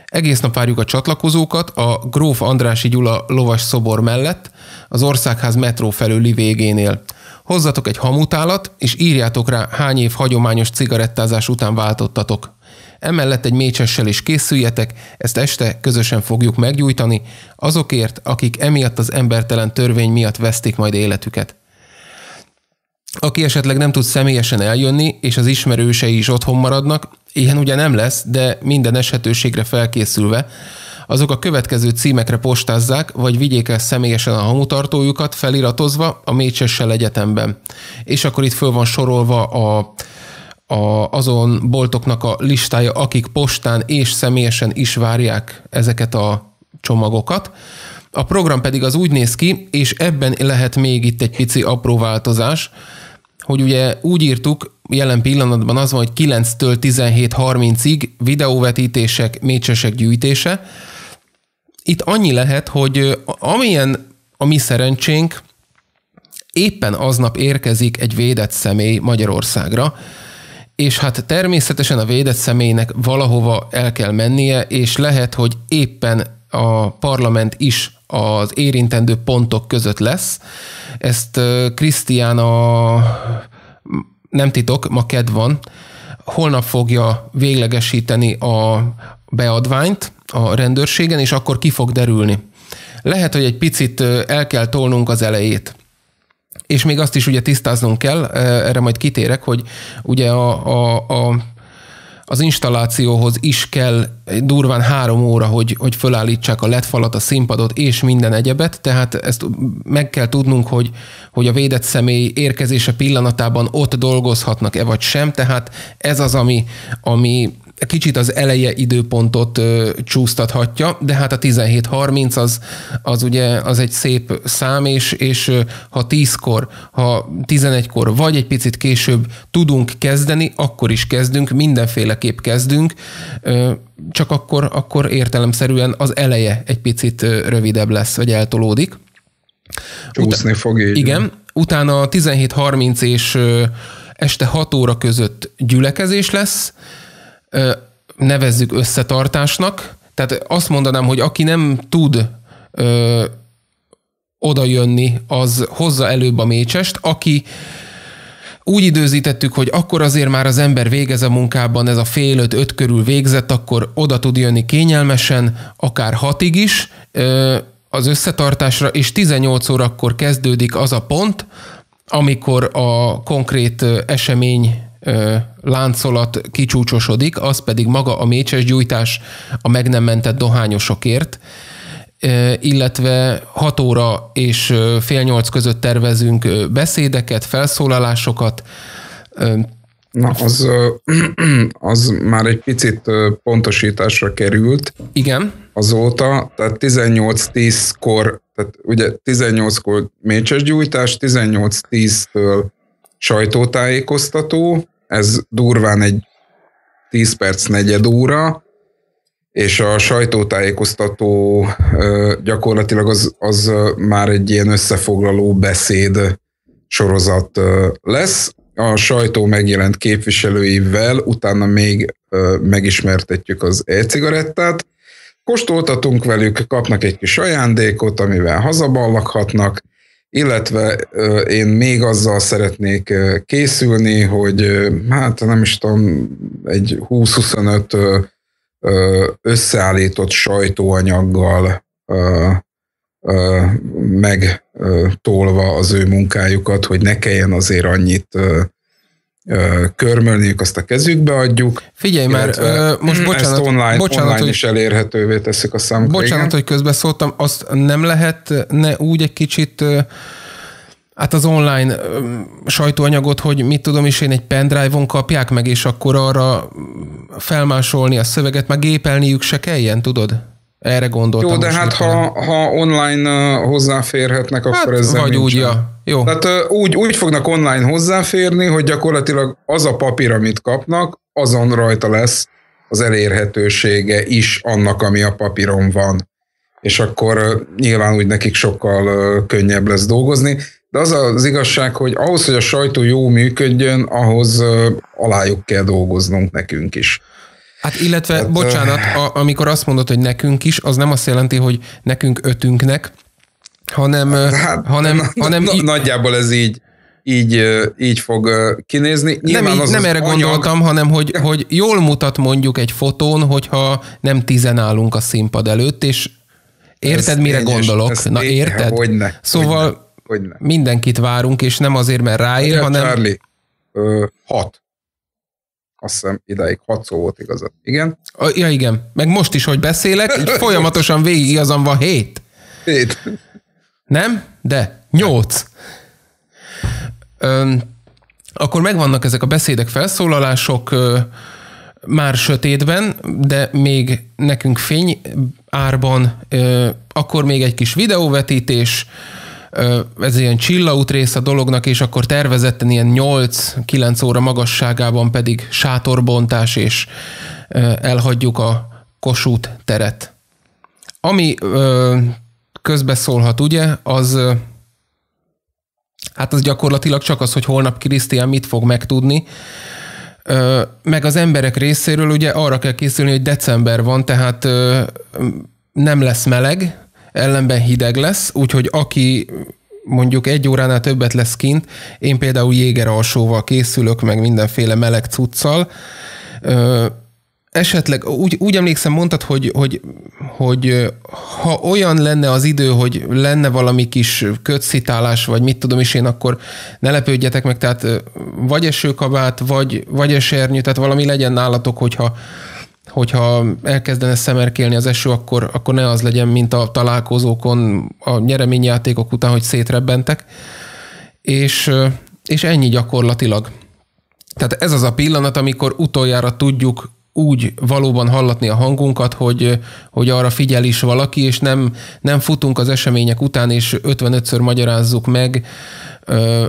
Egész nap várjuk a csatlakozókat a Gróf Andrási Gyula lovas szobor mellett, az Országház metró felüli végénél. Hozzatok egy hamutálat, és írjátok rá, hány év hagyományos cigarettázás után váltottatok. Emellett egy mécsessel is készüljetek, ezt este közösen fogjuk meggyújtani, azokért, akik emiatt az embertelen törvény miatt vesztik majd életüket. Aki esetleg nem tud személyesen eljönni, és az ismerősei is otthon maradnak, ilyen ugye nem lesz, de minden eshetőségre felkészülve, azok a következő címekre postázzák, vagy vigyék el személyesen a hamutartójukat feliratozva a Mécsessel Egyetemben. És akkor itt föl van sorolva a, a, azon boltoknak a listája, akik postán és személyesen is várják ezeket a csomagokat. A program pedig az úgy néz ki, és ebben lehet még itt egy pici apró változás, hogy ugye úgy írtuk, jelen pillanatban az van, hogy 9-től 17.30-ig videóvetítések, mécsesek gyűjtése, itt annyi lehet, hogy amilyen a mi szerencsénk, éppen aznap érkezik egy védett személy Magyarországra, és hát természetesen a védett személynek valahova el kell mennie, és lehet, hogy éppen a parlament is az érintendő pontok között lesz. Ezt Krisztián a nem titok, ma kedv van, holnap fogja véglegesíteni a beadványt a rendőrségen, és akkor ki fog derülni. Lehet, hogy egy picit el kell tolnunk az elejét. És még azt is ugye tisztáznunk kell, erre majd kitérek, hogy ugye a, a, a az installációhoz is kell durván három óra, hogy, hogy fölállítsák a LED falat, a színpadot és minden egyebet, tehát ezt meg kell tudnunk, hogy, hogy a védett személy érkezése pillanatában ott dolgozhatnak-e vagy sem, tehát ez az, ami, ami kicsit az eleje időpontot ö, csúsztathatja, de hát a 17.30 az, az ugye az egy szép szám, és, és ö, ha 10-kor, ha 11-kor, vagy egy picit később tudunk kezdeni, akkor is kezdünk, mindenféleképp kezdünk, ö, csak akkor, akkor értelemszerűen az eleje egy picit rövidebb lesz, vagy eltolódik. Csúszni fog így. Igen, van. utána 17.30 és este 6 óra között gyülekezés lesz, nevezzük összetartásnak, tehát azt mondanám, hogy aki nem tud ö, oda jönni, az hozza előbb a mécsest, aki úgy időzítettük, hogy akkor azért már az ember végez a munkában, ez a fél öt, öt körül végzett, akkor oda tud jönni kényelmesen, akár hatig is ö, az összetartásra, és 18 órakor kezdődik az a pont, amikor a konkrét esemény ö, láncolat kicsúcsosodik, az pedig maga a mécses gyújtás a meg nem mentett dohányosokért, ö, illetve 6 óra és fél nyolc között tervezünk beszédeket, felszólalásokat, ö, Na, az, *clears throat* az már egy picit pontosításra került. Igen. Azóta, tehát 18-10-kor, tehát ugye 18-kor gyújtás, 18-10-től sajtótájékoztató, ez durván egy 10 perc negyed óra, és a sajtótájékoztató gyakorlatilag az, az már egy ilyen összefoglaló beszéd sorozat lesz. A sajtó megjelent képviselőivel, utána még megismertetjük az e-cigarettát, kóstoltatunk velük, kapnak egy kis ajándékot, amivel hazaballakhatnak, illetve én még azzal szeretnék készülni, hogy hát nem is tudom, egy 20-25 összeállított sajtóanyaggal megtolva az ő munkájukat, hogy ne kelljen azért annyit körmölniük, azt a kezükbe adjuk. Figyelj már, ö, most bocsánat, ezt online, bocsánat, online hogy, is elérhetővé teszik a számukra. Bocsánat, igen. hogy közbeszóltam, azt nem lehet, ne úgy egy kicsit hát az online sajtóanyagot, hogy mit tudom is én, egy pendrive-on kapják meg, és akkor arra felmásolni a szöveget, meg gépelniük se kelljen, tudod? Erre gondoltam. Jó, de hát ha, ha online uh, hozzáférhetnek, hát, akkor ezzel Vagy úgy, ja. Jó. Tehát uh, úgy, úgy fognak online hozzáférni, hogy gyakorlatilag az a papír, amit kapnak, azon rajta lesz az elérhetősége is annak, ami a papíron van. És akkor uh, nyilván úgy nekik sokkal könnyebb lesz dolgozni. De az az igazság, hogy ahhoz, hogy a sajtó jó működjön, ahhoz alájuk kell dolgoznunk nekünk is. Hát illetve, hát, bocsánat, a, amikor azt mondod, hogy nekünk is, az nem azt jelenti, hogy nekünk ötünknek, hanem... Hát, hát, hanem, na, hanem na, így, nagyjából ez így így, így fog kinézni. Nyilván nem, így, az nem az erre anyag... gondoltam, hanem hogy, hogy jól mutat mondjuk egy fotón, hogyha nem tizen állunk a színpad előtt, és érted, ez mire tényes, gondolok? Na tényes, érted? Hogyne, szóval hogyne, hogyne. mindenkit várunk, és nem azért, mert ráér, hanem... Charlie, ö, hat azt hiszem ideig hat szó volt igazad. Igen? Ja, igen. Meg most is, hogy beszélek, így *laughs* folyamatosan végig igazam van hét hét Nem? De nyolc Ön, akkor megvannak ezek a beszédek, felszólalások ö, már sötétben, de még nekünk fény árban, ö, akkor még egy kis videóvetítés, ö, ez ilyen csillaút rész a dolognak, és akkor tervezetten ilyen 8-9 óra magasságában pedig sátorbontás, és elhagyjuk a kosút teret. Ami közbeszólhat, ugye, az hát az gyakorlatilag csak az, hogy holnap Krisztián mit fog megtudni, meg az emberek részéről ugye arra kell készülni, hogy december van, tehát nem lesz meleg, ellenben hideg lesz, úgyhogy aki mondjuk egy óránál többet lesz kint, én például jéger alsóval készülök, meg mindenféle meleg cuccal, Ö, esetleg, úgy, úgy emlékszem, mondtad, hogy, hogy, hogy ha olyan lenne az idő, hogy lenne valami kis kötszitálás, vagy mit tudom is én, akkor ne lepődjetek meg, tehát vagy esőkabát, vagy, vagy esernyő, tehát valami legyen nálatok, hogyha hogyha elkezdene szemerkélni az eső, akkor, akkor ne az legyen, mint a találkozókon a nyereményjátékok után, hogy szétrebbentek. És, és ennyi gyakorlatilag. Tehát ez az a pillanat, amikor utoljára tudjuk úgy valóban hallatni a hangunkat, hogy, hogy arra figyel is valaki, és nem, nem futunk az események után, és 55-ször magyarázzuk meg,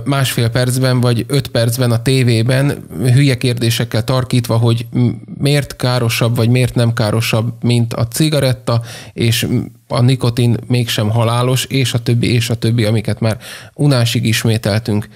másfél percben vagy öt percben a tévében hülye kérdésekkel tarkítva, hogy miért károsabb vagy miért nem károsabb, mint a cigaretta, és a nikotin mégsem halálos, és a többi, és a többi, amiket már unásig ismételtünk.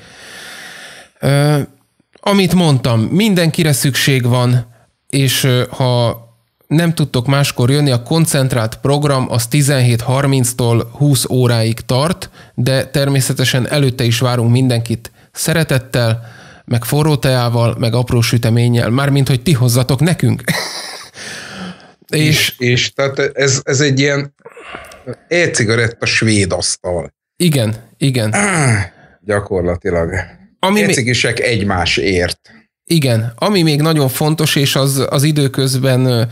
Amit mondtam, mindenkire szükség van, és ha nem tudtok máskor jönni, a koncentrált program az 17.30-tól 20 óráig tart, de természetesen előtte is várunk mindenkit szeretettel, meg forró teával, meg apró süteménnyel, mármint, hogy ti hozzatok nekünk. és, és tehát ez, ez egy ilyen e-cigaretta svéd asztal. Igen, igen. gyakorlatilag. Ami e mi... egymásért. Igen, ami még nagyon fontos, és az, az időközben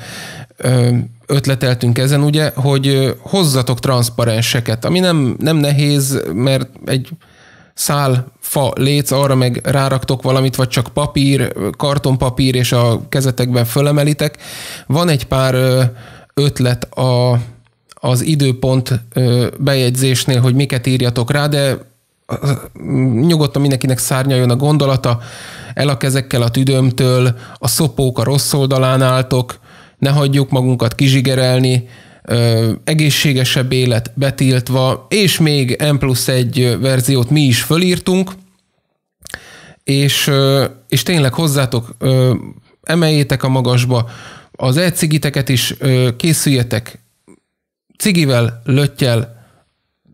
ötleteltünk ezen, ugye, hogy hozzatok transzparenseket, ami nem, nem nehéz, mert egy szál, fa, léc, arra meg ráraktok valamit, vagy csak papír, kartonpapír, és a kezetekben fölemelitek. Van egy pár ötlet a, az időpont bejegyzésnél, hogy miket írjatok rá, de nyugodtan mindenkinek szárnyaljon a gondolata, el a kezekkel a tüdőmtől, a szopók a rossz oldalán álltok, ne hagyjuk magunkat kizsigerelni, egészségesebb élet betiltva, és még M plusz egy verziót mi is fölírtunk, és, és tényleg hozzátok, emeljétek a magasba, az e-cigiteket is készüljetek cigivel, löttyel,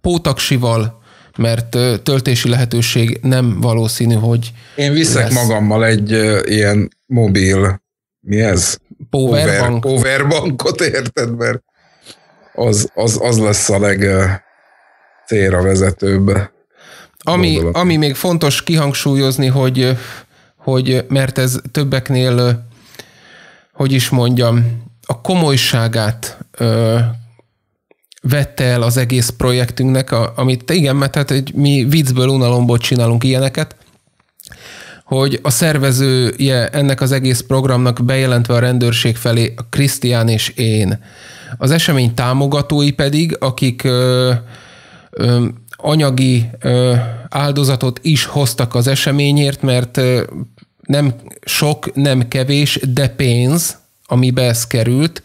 pótaksival, mert töltési lehetőség nem valószínű, hogy Én viszek lesz. magammal egy ilyen mobil, mi ez? Powerbank. Powerbankot, érted, mert az, az, az lesz a leg célra vezetőbb. Ami, ami még fontos kihangsúlyozni, hogy, hogy mert ez többeknél, hogy is mondjam, a komolyságát vette el az egész projektünknek, a, amit igen, mert hát egy, mi viccből, unalomból csinálunk ilyeneket, hogy a szervezője ennek az egész programnak bejelentve a rendőrség felé a Krisztián és én. Az esemény támogatói pedig, akik ö, ö, anyagi ö, áldozatot is hoztak az eseményért, mert ö, nem sok, nem kevés, de pénz, amibe ez került,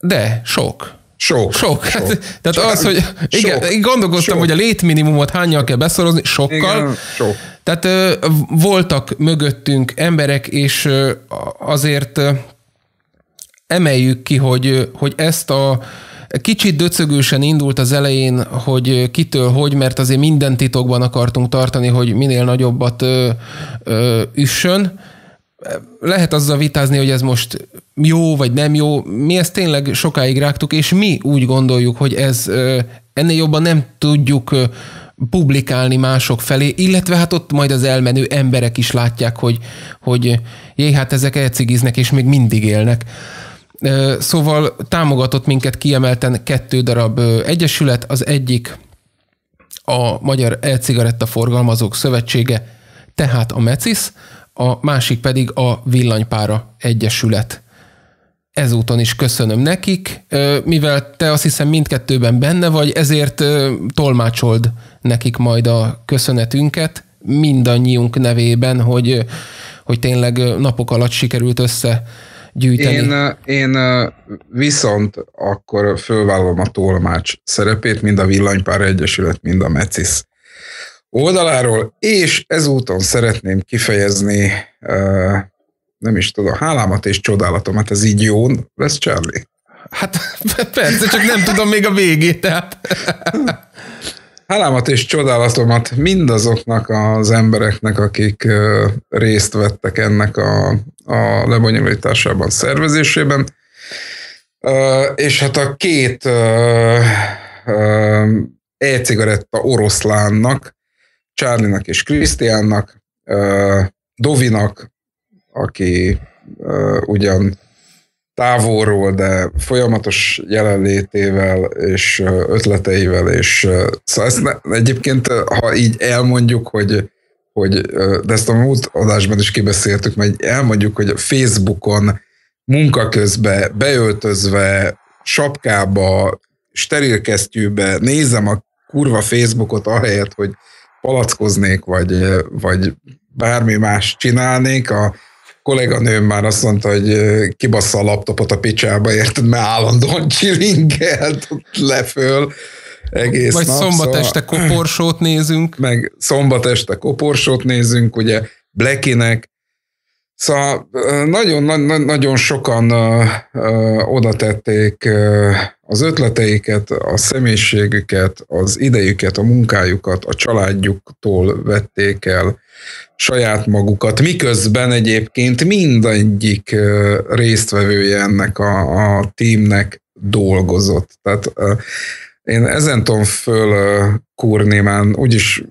de sok. Sok. Sok. sok. Hát, tehát sok. az, hogy igen, sok. Én gondolkoztam, sok. hogy a létminimumot hányan kell beszorozni, sokkal. Igen, sok. Tehát ö, voltak mögöttünk emberek, és ö, azért ö, emeljük ki, hogy, hogy ezt a Kicsit döcögősen indult az elején, hogy kitől hogy, mert azért minden titokban akartunk tartani, hogy minél nagyobbat ö, ö, üssön, lehet azzal vitázni, hogy ez most jó vagy nem jó. Mi ezt tényleg sokáig rágtuk, és mi úgy gondoljuk, hogy ez ennél jobban nem tudjuk publikálni mások felé, illetve hát ott majd az elmenő emberek is látják, hogy, hogy jé, hát ezek elcigiznek, és még mindig élnek. Szóval támogatott minket kiemelten kettő darab egyesület, az egyik a Magyar Elcigaretta Forgalmazók Szövetsége, tehát a MECISZ, a másik pedig a Villanypára Egyesület. Ezúton is köszönöm nekik, mivel te azt hiszem mindkettőben benne vagy, ezért tolmácsold nekik majd a köszönetünket mindannyiunk nevében, hogy, hogy tényleg napok alatt sikerült össze Én, én viszont akkor fölvállalom a tolmács szerepét, mind a Villanypár Egyesület, mind a MECIS oldaláról, és ezúton szeretném kifejezni nem is tudom, hálámat és csodálatomat, ez így jó lesz, Charlie? Hát persze, csak nem tudom még a végét, tehát. Hálámat és csodálatomat mindazoknak az embereknek, akik részt vettek ennek a, a lebonyolításában, szervezésében. És hát a két e-cigaretta oroszlánnak, Charlie-nak és Krisztiánnak, Dovinak, aki ugyan távolról, de folyamatos jelenlétével és ötleteivel, és szóval ezt ne, egyébként, ha így elmondjuk, hogy, hogy de ezt a múlt adásban is kibeszéltük, mert elmondjuk, hogy a Facebookon munka közben, beöltözve, sapkába, sterilkesztyűbe nézem a kurva Facebookot ahelyett, hogy palackoznék, vagy, vagy bármi más csinálnék, a kolléganőm már azt mondta, hogy kibassza a laptopot a picsába, érted, mert állandóan chillingelt leföl egész Vagy nap, szombat szóval, este koporsót nézünk. Meg szombat este koporsót nézünk, ugye Blackinek Szóval nagyon, nagyon sokan oda tették az ötleteiket, a személyiségüket, az idejüket, a munkájukat, a családjuktól vették el saját magukat, miközben egyébként mindegyik résztvevője ennek a, a tímnek dolgozott. Tehát én ezen tudom kúrni, már úgyis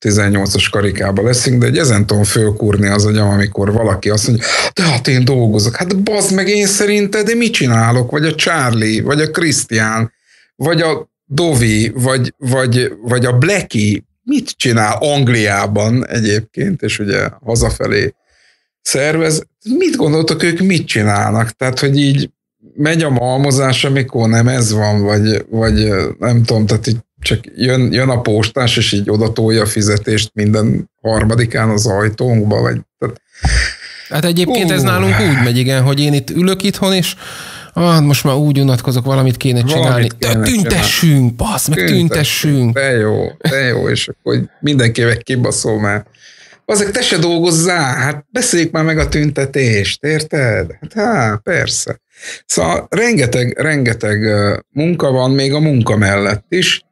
18-as karikába leszünk, de egy ezen tudom fölkúrni az agyam, amikor valaki azt mondja, de hát én dolgozok, hát bazd meg én szerinted, de mit csinálok, vagy a Charlie, vagy a Christian, vagy a Dovi, vagy, vagy, vagy a Blackie, mit csinál Angliában egyébként, és ugye hazafelé szervez, mit gondoltok, ők mit csinálnak? Tehát, hogy így megy a malmozás, amikor nem ez van, vagy, vagy nem tudom, tehát így csak jön, jön a postás, és így odatolja a fizetést minden harmadikán az ajtónkba, vagy... Tehát... Hát egyébként uh. ez nálunk úgy megy, igen, hogy én itt ülök itthon, és ah, most már úgy unatkozok, valamit kéne valamit csinálni. Kéne tüntessünk, basz, meg tüntessünk. De jó, de jó, és akkor mindenkinek kibaszol már. Azok te se dolgozzál, hát beszéljük már meg a tüntetést, érted? Hát há, persze. Szóval rengeteg, rengeteg munka van még a munka mellett is,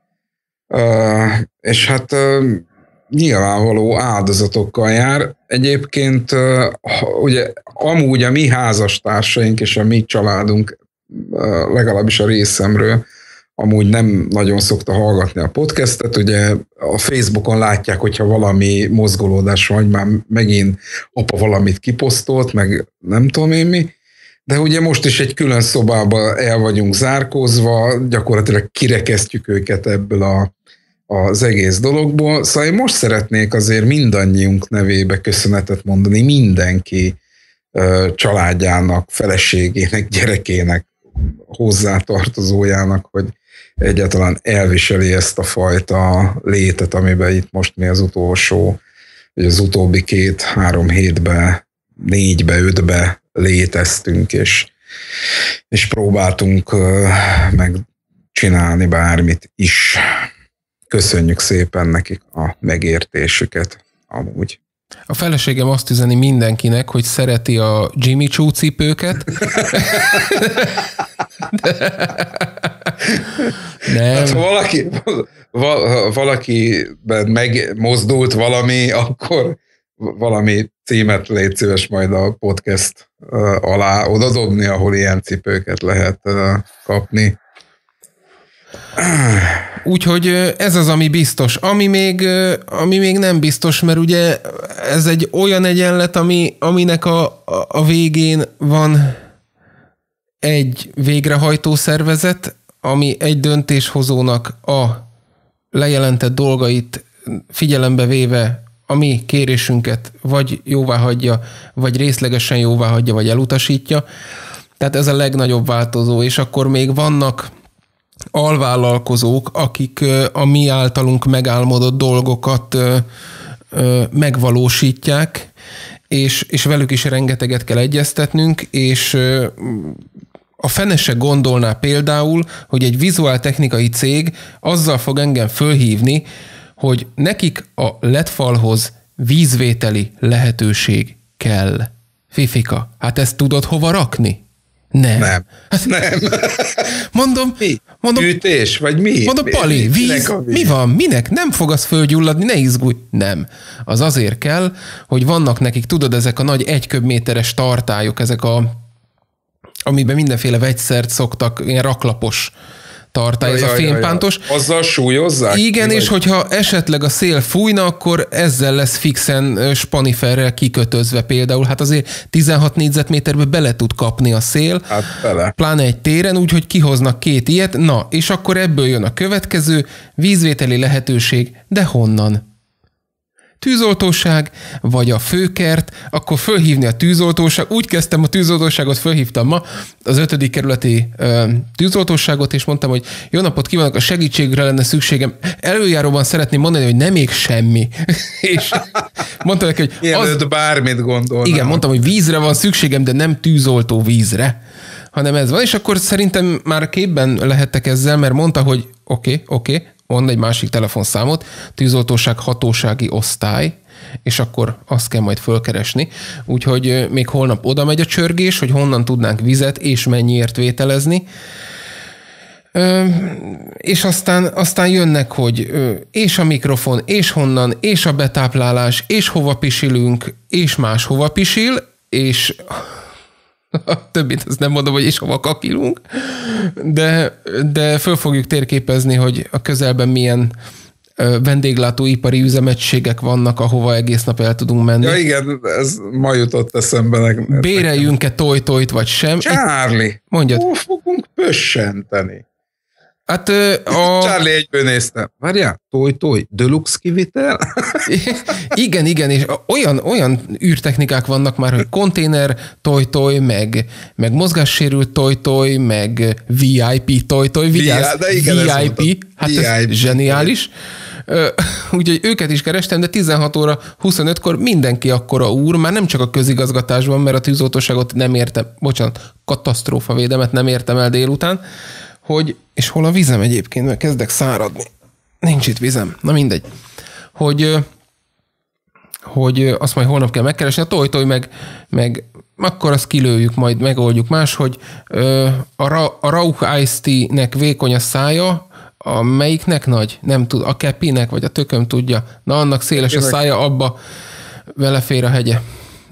és hát nyilvánvaló áldozatokkal jár. Egyébként ugye amúgy a mi házastársaink és a mi családunk legalábbis a részemről amúgy nem nagyon szokta hallgatni a podcastet, ugye a Facebookon látják, hogyha valami mozgolódás van, hogy már megint apa valamit kiposztolt, meg nem tudom én mi, de ugye most is egy külön szobába el vagyunk zárkózva, gyakorlatilag kirekesztjük őket ebből a, az egész dologból. Szóval én most szeretnék azért mindannyiunk nevébe köszönetet mondani mindenki családjának, feleségének, gyerekének, hozzátartozójának, hogy egyáltalán elviseli ezt a fajta létet, amiben itt most mi az utolsó, vagy az utóbbi két-három hétbe, négybe, ötbe léteztünk, és, és próbáltunk megcsinálni bármit is. Köszönjük szépen nekik a megértésüket amúgy. A feleségem azt üzeni mindenkinek, hogy szereti a Jimmy Choo cipőket. Nem. Hát, ha valaki, val, valakiben megmozdult valami, akkor valami címet légy szíves majd a podcast alá odadobni, ahol ilyen cipőket lehet kapni. Úgyhogy ez az, ami biztos. Ami még, ami még nem biztos, mert ugye ez egy olyan egyenlet, ami, aminek a, a, a végén van egy végrehajtó szervezet, ami egy döntéshozónak a lejelentett dolgait figyelembe véve a mi kérésünket vagy jóvá hagyja, vagy részlegesen jóvá hagyja, vagy elutasítja. Tehát ez a legnagyobb változó, és akkor még vannak alvállalkozók, akik a mi általunk megálmodott dolgokat megvalósítják, és, és velük is rengeteget kell egyeztetnünk, és a fene se gondolná például, hogy egy vizuáltechnikai cég azzal fog engem fölhívni, hogy nekik a letfalhoz vízvételi lehetőség kell. Fifika, hát ezt tudod hova rakni? Nem. Nem. Hát, nem. *laughs* Mondom, mi? mondom. Ütés, vagy mi? Mondom, Pali, mi, víz, mi? mi van, minek? Nem fog az földgyulladni, ne izgulj. Nem. Az azért kell, hogy vannak nekik, tudod, ezek a nagy egyköbméteres tartályok, ezek a amiben mindenféle vegyszert szoktak, ilyen raklapos tartály, ja, ez a fénypántos. Ja, ja. Azzal súlyozzák? Igen, és vagy? hogyha esetleg a szél fújna, akkor ezzel lesz fixen spaniferrel kikötözve például. Hát azért 16 négyzetméterbe bele tud kapni a szél, hát bele. pláne egy téren, úgyhogy kihoznak két ilyet. Na, és akkor ebből jön a következő, vízvételi lehetőség, de honnan? tűzoltóság, vagy a főkert, akkor fölhívni a tűzoltóság. Úgy kezdtem a tűzoltóságot, fölhívtam ma az ötödik kerületi ö, tűzoltóságot, és mondtam, hogy jó napot kívánok, a segítségre lenne szükségem. Előjáróban szeretném mondani, hogy nem ég semmi. *laughs* és mondtam, neki, hogy... az... bármit gondol. Igen, mondtam, hogy vízre van szükségem, de nem tűzoltó vízre hanem ez van, és akkor szerintem már képben lehettek ezzel, mert mondta, hogy oké, okay, oké, okay, mond egy másik telefonszámot, tűzoltóság hatósági osztály, és akkor azt kell majd fölkeresni. Úgyhogy még holnap oda megy a csörgés, hogy honnan tudnánk vizet és mennyiért vételezni. Ö, és aztán, aztán jönnek, hogy ö, és a mikrofon, és honnan, és a betáplálás, és hova pisilünk, és máshova pisil, és a *laughs* többit azt nem mondom, hogy is hova kakilunk, de, de föl fogjuk térképezni, hogy a közelben milyen vendéglátóipari üzemegységek vannak, ahova egész nap el tudunk menni. Ja igen, ez ma jutott eszembe. Béreljünk-e tojtojt vagy sem? Charlie, Mondjad. hol fogunk pössenteni? Hát a... Charlie egyből nézte. Várjál, toj, toj, deluxe kivitel? *laughs* igen, igen, és olyan, olyan űrtechnikák vannak már, hogy konténer toj, toj, meg, meg mozgássérült toj, toj, meg VIP toj, toj, vigyázz, de igen, VIP, hát VIP. ez zseniális. *laughs* Úgyhogy őket is kerestem, de 16 óra 25-kor mindenki akkora úr, már nem csak a közigazgatásban, mert a tűzoltóságot nem értem, bocsánat, katasztrófa védemet nem értem el délután, hogy, és hol a vizem egyébként, mert kezdek száradni. Nincs itt vizem. Na mindegy. Hogy, hogy azt majd holnap kell megkeresni, a toj meg, meg akkor azt kilőjük, majd megoldjuk más, hogy a, Ra- a Rauch Ice Tea-nek vékony a szája, a melyiknek nagy? Nem tud, a kepinek, vagy a tököm tudja. Na, annak széles a szája, abba vele fér a hegye.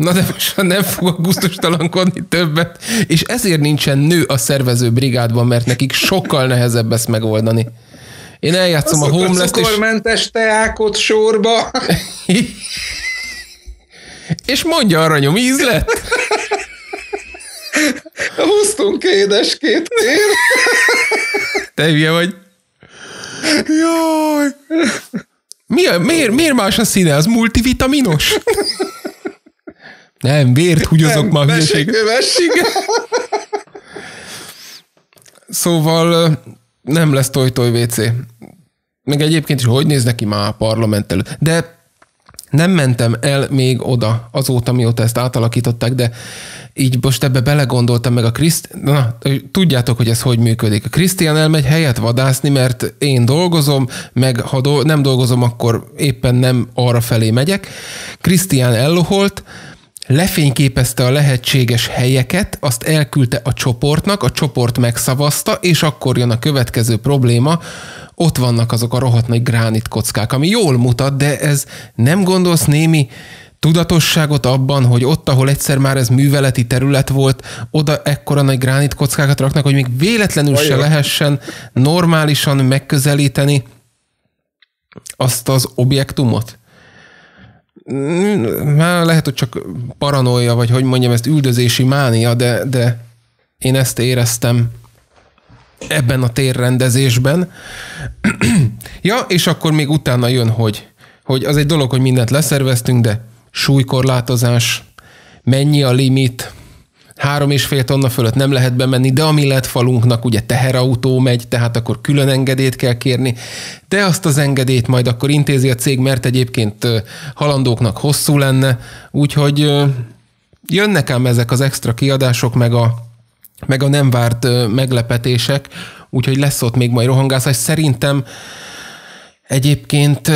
Na de most nem fogok guztustalankodni többet, és ezért nincsen nő a szervező brigádban, mert nekik sokkal nehezebb ezt megoldani. Én eljátszom a, a homeless-t, és... mentes teákot sorba. és mondja aranyom, íz lett? Húztunk édeskét, én. Te hülye vagy. Jaj! Mi a, miért, miért más a színe? Az multivitaminos? Nem, vért húgyozok ma. hülyeség. Vessék, Szóval nem lesz toj-toj WC. Meg egyébként is, hogy néz neki már a parlament előtt. De nem mentem el még oda azóta, mióta ezt átalakították, de így most ebbe belegondoltam meg a Kriszt... Na, tudjátok, hogy ez hogy működik. A Krisztián elmegy helyet vadászni, mert én dolgozom, meg ha do- nem dolgozom, akkor éppen nem arra felé megyek. Krisztián elloholt, lefényképezte a lehetséges helyeket, azt elküldte a csoportnak, a csoport megszavazta, és akkor jön a következő probléma, ott vannak azok a rohadt nagy gránit kockák, ami jól mutat, de ez nem gondolsz némi tudatosságot abban, hogy ott, ahol egyszer már ez műveleti terület volt, oda ekkora nagy gránit kockákat raknak, hogy még véletlenül se lehessen normálisan megközelíteni azt az objektumot? már lehet, hogy csak paranoia, vagy hogy mondjam, ezt üldözési mánia, de, de én ezt éreztem ebben a térrendezésben. *clears throat* ja, és akkor még utána jön, hogy, hogy az egy dolog, hogy mindent leszerveztünk, de súlykorlátozás, mennyi a limit, három és fél tonna fölött nem lehet bemenni, de a mi lett falunknak ugye teherautó megy, tehát akkor külön engedélyt kell kérni, de azt az engedélyt majd akkor intézi a cég, mert egyébként halandóknak hosszú lenne, úgyhogy jönnek ám ezek az extra kiadások, meg a, meg a nem várt meglepetések, úgyhogy lesz ott még majd rohangászás. Szerintem egyébként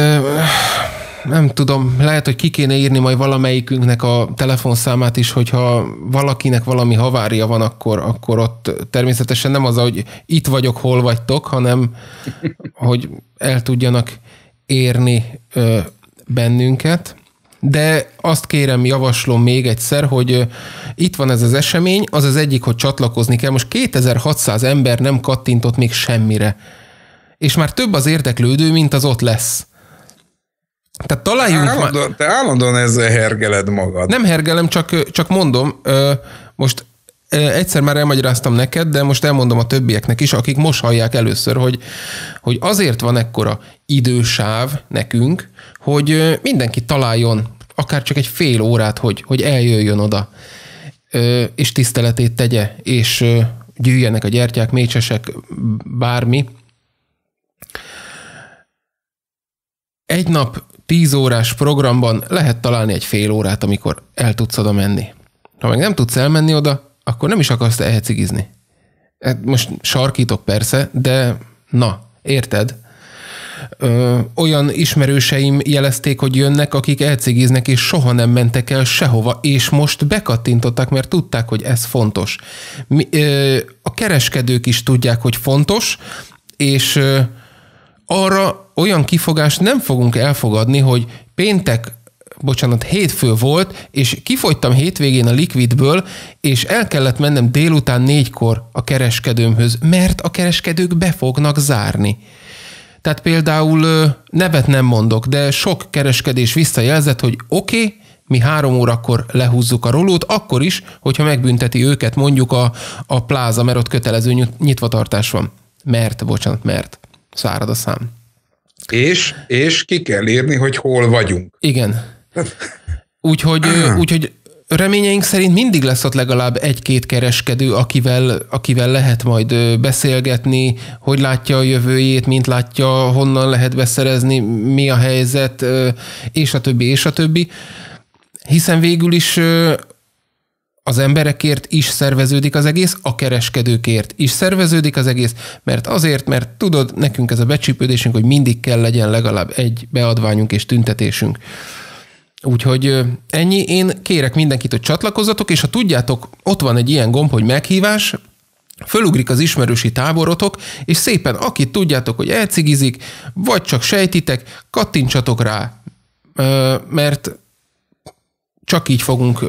nem tudom, lehet, hogy ki kéne írni majd valamelyikünknek a telefonszámát is, hogyha valakinek valami havária van, akkor, akkor ott természetesen nem az, hogy itt vagyok, hol vagytok, hanem hogy el tudjanak érni ö, bennünket. De azt kérem, javaslom még egyszer, hogy itt van ez az esemény, az az egyik, hogy csatlakozni kell. Most 2600 ember nem kattintott még semmire. És már több az érdeklődő, mint az ott lesz. Tehát találjunk... Te állandóan, te állandóan ezzel hergeled magad. Nem hergelem, csak, csak mondom, most egyszer már elmagyaráztam neked, de most elmondom a többieknek is, akik most hallják először, hogy, hogy azért van ekkora idősáv nekünk, hogy mindenki találjon akár csak egy fél órát, hogy, hogy eljöjjön oda, és tiszteletét tegye, és gyűjjenek a gyertyák, mécsesek, bármi. Egy nap 10 órás programban lehet találni egy fél órát, amikor el tudsz oda menni. Ha meg nem tudsz elmenni oda, akkor nem is akarsz ehecigizni. Hát most sarkítok persze, de na, érted? Ö, olyan ismerőseim jelezték, hogy jönnek, akik elcigiznek, és soha nem mentek el sehova, és most bekattintottak, mert tudták, hogy ez fontos. Mi, ö, a kereskedők is tudják, hogy fontos, és ö, arra olyan kifogást nem fogunk elfogadni, hogy péntek bocsánat, hétfő volt, és kifogytam hétvégén a likvidből, és el kellett mennem délután négykor a kereskedőmhöz, mert a kereskedők be fognak zárni. Tehát például nevet nem mondok, de sok kereskedés visszajelzett, hogy oké, okay, mi három órakor lehúzzuk a rolót, akkor is, hogyha megbünteti őket mondjuk a, a pláza, mert ott kötelező nyitvatartás van. Mert, bocsánat, mert szárad a szám. És, és ki kell írni, hogy hol vagyunk. Igen. Úgyhogy, úgyhogy reményeink szerint mindig lesz ott legalább egy-két kereskedő, akivel, akivel lehet majd beszélgetni, hogy látja a jövőjét, mint látja, honnan lehet beszerezni, mi a helyzet, és a többi, és a többi. Hiszen végül is az emberekért is szerveződik az egész, a kereskedőkért is szerveződik az egész, mert azért, mert tudod, nekünk ez a becsípődésünk, hogy mindig kell legyen legalább egy beadványunk és tüntetésünk. Úgyhogy ennyi, én kérek mindenkit, hogy csatlakozzatok, és ha tudjátok, ott van egy ilyen gomb, hogy meghívás, Fölugrik az ismerősi táborotok, és szépen, akit tudjátok, hogy elcigizik, vagy csak sejtitek, kattintsatok rá, mert csak így fogunk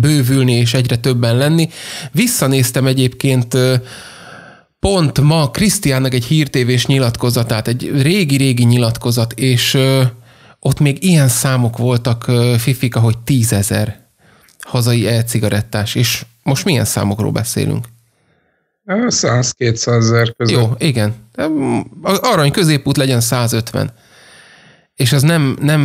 bővülni és egyre többen lenni. Visszanéztem egyébként pont ma Krisztiánnak egy hírtévés nyilatkozatát, egy régi-régi nyilatkozat, és ott még ilyen számok voltak, Fifika, hogy tízezer hazai e-cigarettás, és most milyen számokról beszélünk? 100-200 ezer között. Jó, igen. Arany középút legyen 150 és ez nem, nem,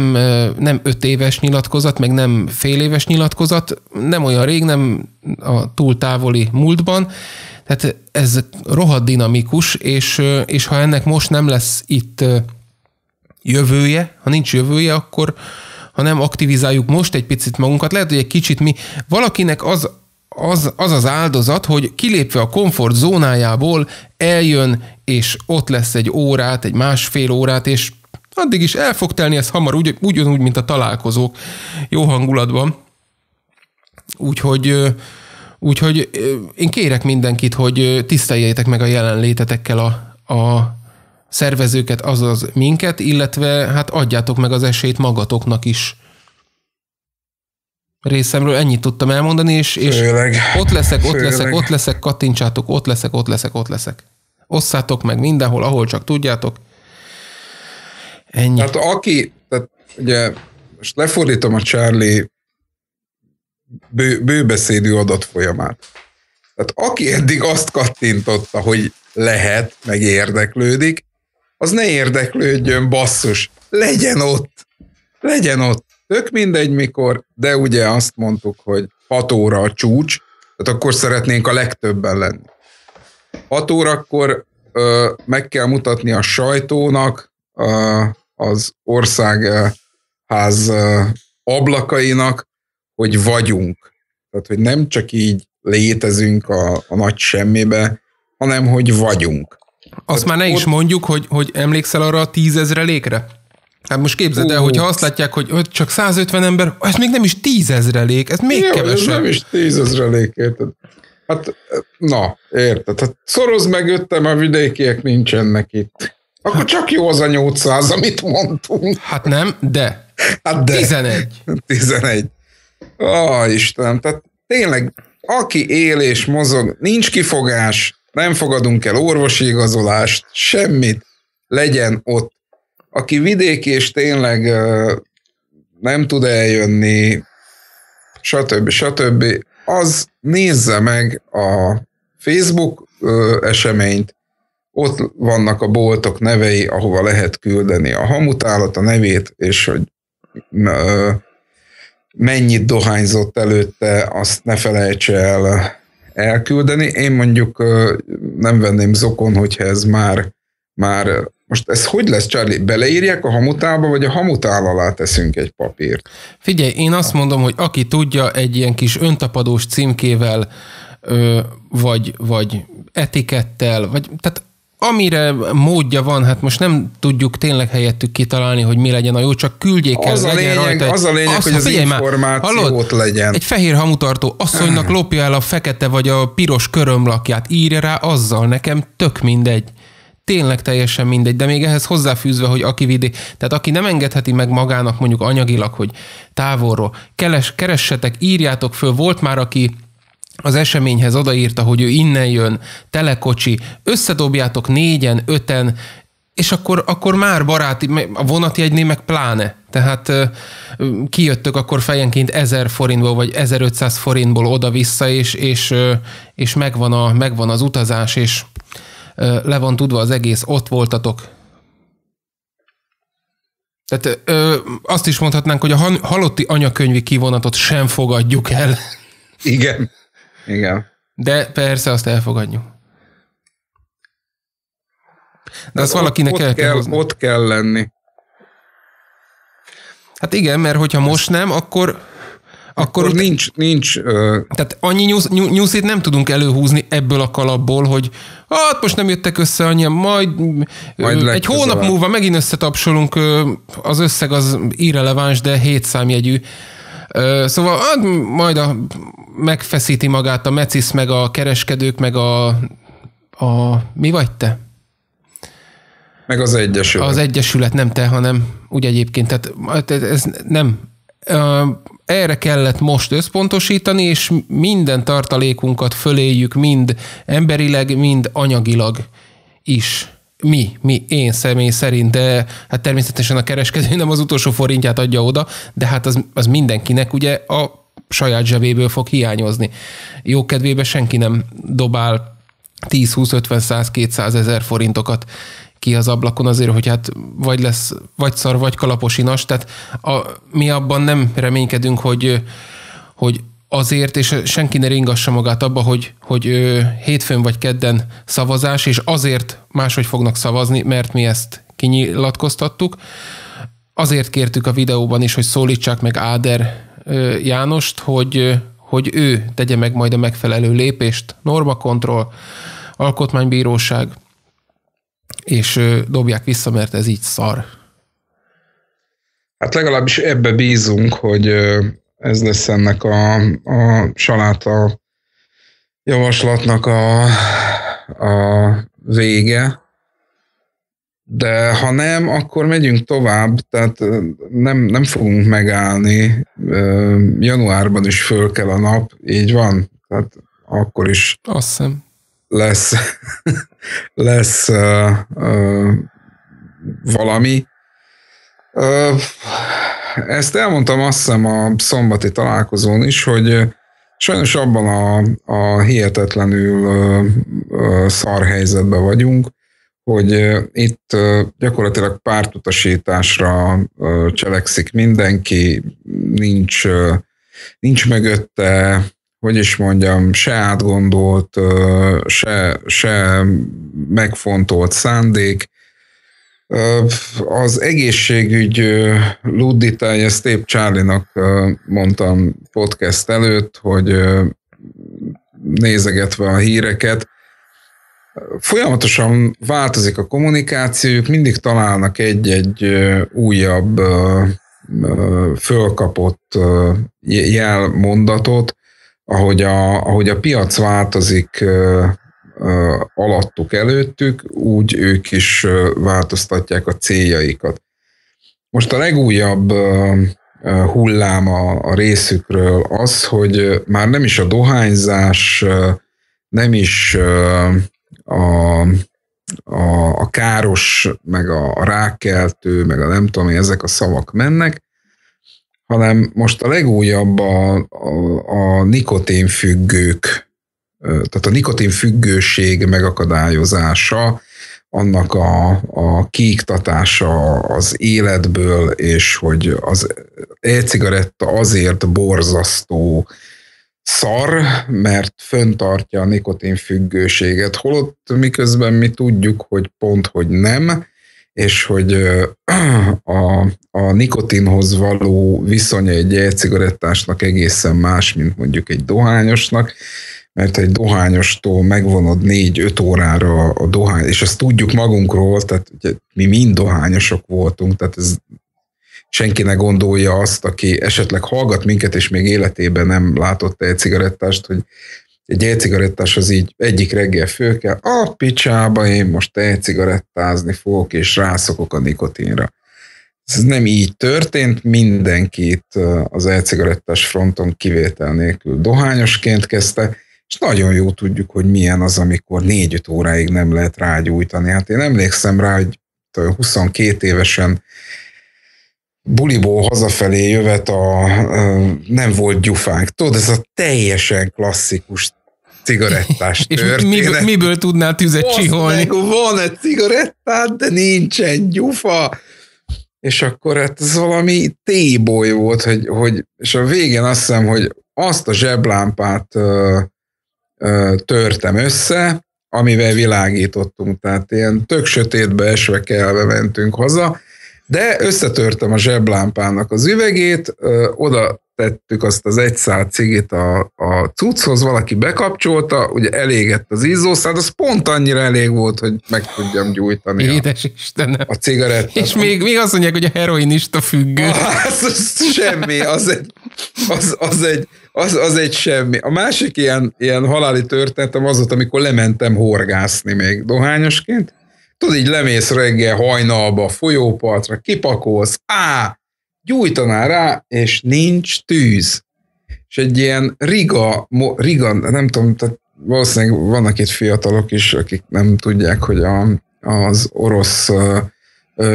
nem öt éves nyilatkozat, meg nem fél éves nyilatkozat, nem olyan rég, nem a túl távoli múltban, tehát ez rohadt dinamikus, és, és ha ennek most nem lesz itt jövője, ha nincs jövője, akkor ha nem aktivizáljuk most egy picit magunkat, lehet, hogy egy kicsit mi, valakinek az az, az az áldozat, hogy kilépve a komfort zónájából eljön, és ott lesz egy órát, egy másfél órát, és addig is el fog telni ez hamar, úgy, ugyanúgy, mint a találkozók jó hangulatban. Úgyhogy, úgyhogy én kérek mindenkit, hogy tiszteljétek meg a jelenlétetekkel a, a szervezőket, azaz minket, illetve hát adjátok meg az esélyt magatoknak is részemről ennyit tudtam elmondani, és, és Főleg. ott leszek, ott Főleg. leszek, ott leszek, kattintsátok, ott leszek, ott leszek, ott leszek. Osszátok meg mindenhol, ahol csak tudjátok. Ennyi. Tehát aki, tehát ugye most lefordítom a Charlie bő, bőbeszédű adatfolyamát. Tehát aki eddig azt kattintotta, hogy lehet, meg érdeklődik, az ne érdeklődjön, basszus, legyen ott, legyen ott. Tök mindegy mikor, de ugye azt mondtuk, hogy 6 óra a csúcs, tehát akkor szeretnénk a legtöbben lenni. 6 órakor ö, meg kell mutatni a sajtónak, az országház eh, eh, ablakainak, hogy vagyunk. Tehát, hogy nem csak így létezünk a, a nagy semmibe, hanem, hogy vagyunk. Azt Tehát már ne ott... is mondjuk, hogy, hogy emlékszel arra a lékre? Hát most képzeld el, hogyha hát- azt látják, hogy csak 150 ember, ez még nem is tízezrelék, ez még Jó, kevesebb. Ez nem is tízezrelék, érted? Hát, eh, na, érted? Hát szoroz meg öttem, a vidékiek nincsenek itt. Akkor csak jó az a 800, amit mondtunk. Hát nem, de. Hát de. 11. 11. Ó, oh, Istenem, tehát tényleg, aki él és mozog, nincs kifogás, nem fogadunk el orvosi igazolást, semmit, legyen ott. Aki vidék és tényleg nem tud eljönni, stb. stb., az nézze meg a Facebook eseményt, ott vannak a boltok nevei, ahova lehet küldeni a hamutálat, a nevét, és hogy mennyit dohányzott előtte, azt ne felejtse el elküldeni. Én mondjuk nem venném zokon, hogyha ez már, már most ez hogy lesz, Charlie? Beleírják a hamutába, vagy a hamutál alá teszünk egy papírt? Figyelj, én azt mondom, hogy aki tudja, egy ilyen kis öntapadós címkével, vagy, vagy etikettel, vagy, tehát amire módja van, hát most nem tudjuk tényleg helyettük kitalálni, hogy mi legyen a jó, csak küldjék az el, az a legyen lényeg, rajta. Egy, az a lényeg, azt, hogy az információt már, hallod, legyen. Egy fehér hamutartó asszonynak hm. lopja el a fekete vagy a piros körömlakját, írja rá azzal, nekem tök mindegy. Tényleg teljesen mindegy, de még ehhez hozzáfűzve, hogy aki vidi, tehát aki nem engedheti meg magának mondjuk anyagilag, hogy távolról, keres, keressetek, írjátok föl, volt már, aki az eseményhez odaírta, hogy ő innen jön, telekocsi, összedobjátok négyen, öten, és akkor, akkor már baráti, a vonati egyné meg pláne. Tehát kijöttök akkor fejenként 1000 forintból, vagy 1500 forintból oda-vissza, és, és, és megvan, a, megvan az utazás, és le van tudva az egész, ott voltatok. Tehát ö, azt is mondhatnánk, hogy a halotti anyakönyvi kivonatot sem fogadjuk el. Igen. Igen. De persze azt elfogadjuk. De azt valakinek ott el kell, kell Ott kell lenni. Hát igen, mert hogyha most nem, akkor... Akkor, akkor nincs, ott, nincs... Ö... Tehát annyi nyúszét nem tudunk előhúzni ebből a kalapból, hogy hát most nem jöttek össze annyian, majd, majd egy hónap múlva megint összetapsolunk, az összeg az irreleváns, de hétszámjegyű. számjegyű. Szóval majd a, megfeszíti magát a mecisz, meg a kereskedők, meg a, a mi vagy te? Meg az Egyesület. Az Egyesület, nem te, hanem úgy egyébként. Tehát hát ez nem. Erre kellett most összpontosítani, és minden tartalékunkat föléjük, mind emberileg, mind anyagilag is mi, mi, én személy szerint, de hát természetesen a kereskedő nem az utolsó forintját adja oda, de hát az, az mindenkinek ugye a saját zsebéből fog hiányozni. Jó kedvében senki nem dobál 10, 20, 50, 100, 200 ezer forintokat ki az ablakon azért, hogy hát vagy lesz, vagy szar, vagy kalaposinas, tehát a, mi abban nem reménykedünk, hogy, hogy azért, és senki ne ringassa magát abba, hogy, hogy ő, hétfőn vagy kedden szavazás, és azért máshogy fognak szavazni, mert mi ezt kinyilatkoztattuk. Azért kértük a videóban is, hogy szólítsák meg Áder ö, Jánost, hogy, ö, hogy ő tegye meg majd a megfelelő lépést, normakontroll, alkotmánybíróság, és ö, dobják vissza, mert ez így szar. Hát legalábbis ebbe bízunk, hogy ez lesz ennek a, a saláta javaslatnak a, a vége. De ha nem, akkor megyünk tovább, tehát nem, nem fogunk megállni. Januárban is föl kell a nap, így van. Tehát akkor is Azt hiszem. lesz, *laughs* lesz uh, uh, valami. Uh, ezt elmondtam azt hiszem a szombati találkozón is, hogy sajnos abban a, a hihetetlenül szar helyzetben vagyunk, hogy itt gyakorlatilag pártutasításra cselekszik mindenki, nincs, nincs mögötte, hogy is mondjam, se átgondolt, se, se megfontolt szándék, az egészségügy ludditája Steve Charlie-nak mondtam podcast előtt, hogy nézegetve a híreket, folyamatosan változik a kommunikációjuk, mindig találnak egy-egy újabb fölkapott jelmondatot, ahogy a, ahogy a piac változik alattuk előttük, úgy ők is változtatják a céljaikat. Most a legújabb hullám a, részükről az, hogy már nem is a dohányzás, nem is a, a, a káros, meg a, rákeltő, meg a nem tudom, ezek a szavak mennek, hanem most a legújabb a, a, a nikotinfüggők tehát a nikotin függőség megakadályozása, annak a, a kiiktatása az életből, és hogy az e-cigaretta azért borzasztó szar, mert föntartja a nikotin függőséget, holott miközben mi tudjuk, hogy pont, hogy nem, és hogy a, a nikotinhoz való viszonya egy e-cigarettásnak egészen más, mint mondjuk egy dohányosnak, mert egy dohányostól megvonod négy-öt órára a dohány, és ezt tudjuk magunkról, tehát ugye, mi mind dohányosok voltunk, tehát ez senki ne gondolja azt, aki esetleg hallgat minket, és még életében nem látott egy cigarettást, hogy egy e-cigarettás az így egyik reggel föl kell, a picsába én most e-cigarettázni fogok, és rászokok a nikotinra. Ez nem így történt, mindenkit az e-cigarettás fronton kivétel nélkül dohányosként kezdte, és nagyon jó tudjuk, hogy milyen az, amikor 4-5 óráig nem lehet rágyújtani. Hát én emlékszem rá, hogy 22 évesen buliból hazafelé jövet a, nem volt gyufánk. Tudod, ez a teljesen klasszikus cigarettás *laughs* És történet. miből, miből tudnál tüzet Most csiholni? Meg, van egy cigarettád, de nincsen gyufa. És akkor hát ez valami téboly volt, hogy, hogy, és a végén azt hiszem, hogy azt a zseblámpát uh, törtem össze, amivel világítottunk, tehát ilyen tök sötétbe esve kelve mentünk haza, de összetörtem a zseblámpának az üvegét, ö, oda tettük azt az egy szál cigit a, a cucchoz, valaki bekapcsolta, ugye elégett az izzószád, az pont annyira elég volt, hogy meg tudjam gyújtani Édes a, Istenem. a cigarettát. És még, még azt mondják, hogy a heroinista függő. Ah, *laughs* az, hát, az semmi, az egy, az, az egy az, az egy semmi. A másik ilyen, ilyen haláli történetem az volt, amikor lementem horgászni még dohányosként. Tudod, így lemész reggel hajnalba, folyópartra, kipakolsz, á, gyújtanál rá, és nincs tűz. És egy ilyen riga, riga nem tudom, tehát valószínűleg vannak itt fiatalok is, akik nem tudják, hogy a, az orosz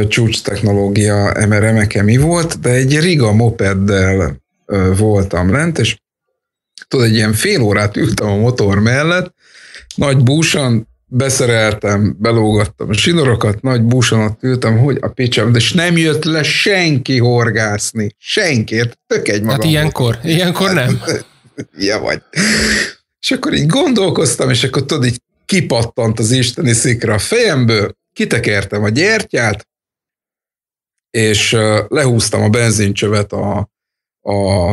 csúcs technológia er emereme mi volt, de egy Riga mopeddel voltam lent, és tudod, egy ilyen fél órát ültem a motor mellett, nagy búsan, beszereltem, belógattam a sinorokat, nagy búson ott ültem, hogy a picsem, de és nem jött le senki horgászni. senkit, tök egy hát magam. Hát ilyenkor, volt. ilyenkor nem. ja *laughs* vagy. És akkor így gondolkoztam, és akkor tudod, így kipattant az isteni szikra a fejemből, kitekertem a gyertyát, és lehúztam a benzincsövet a, a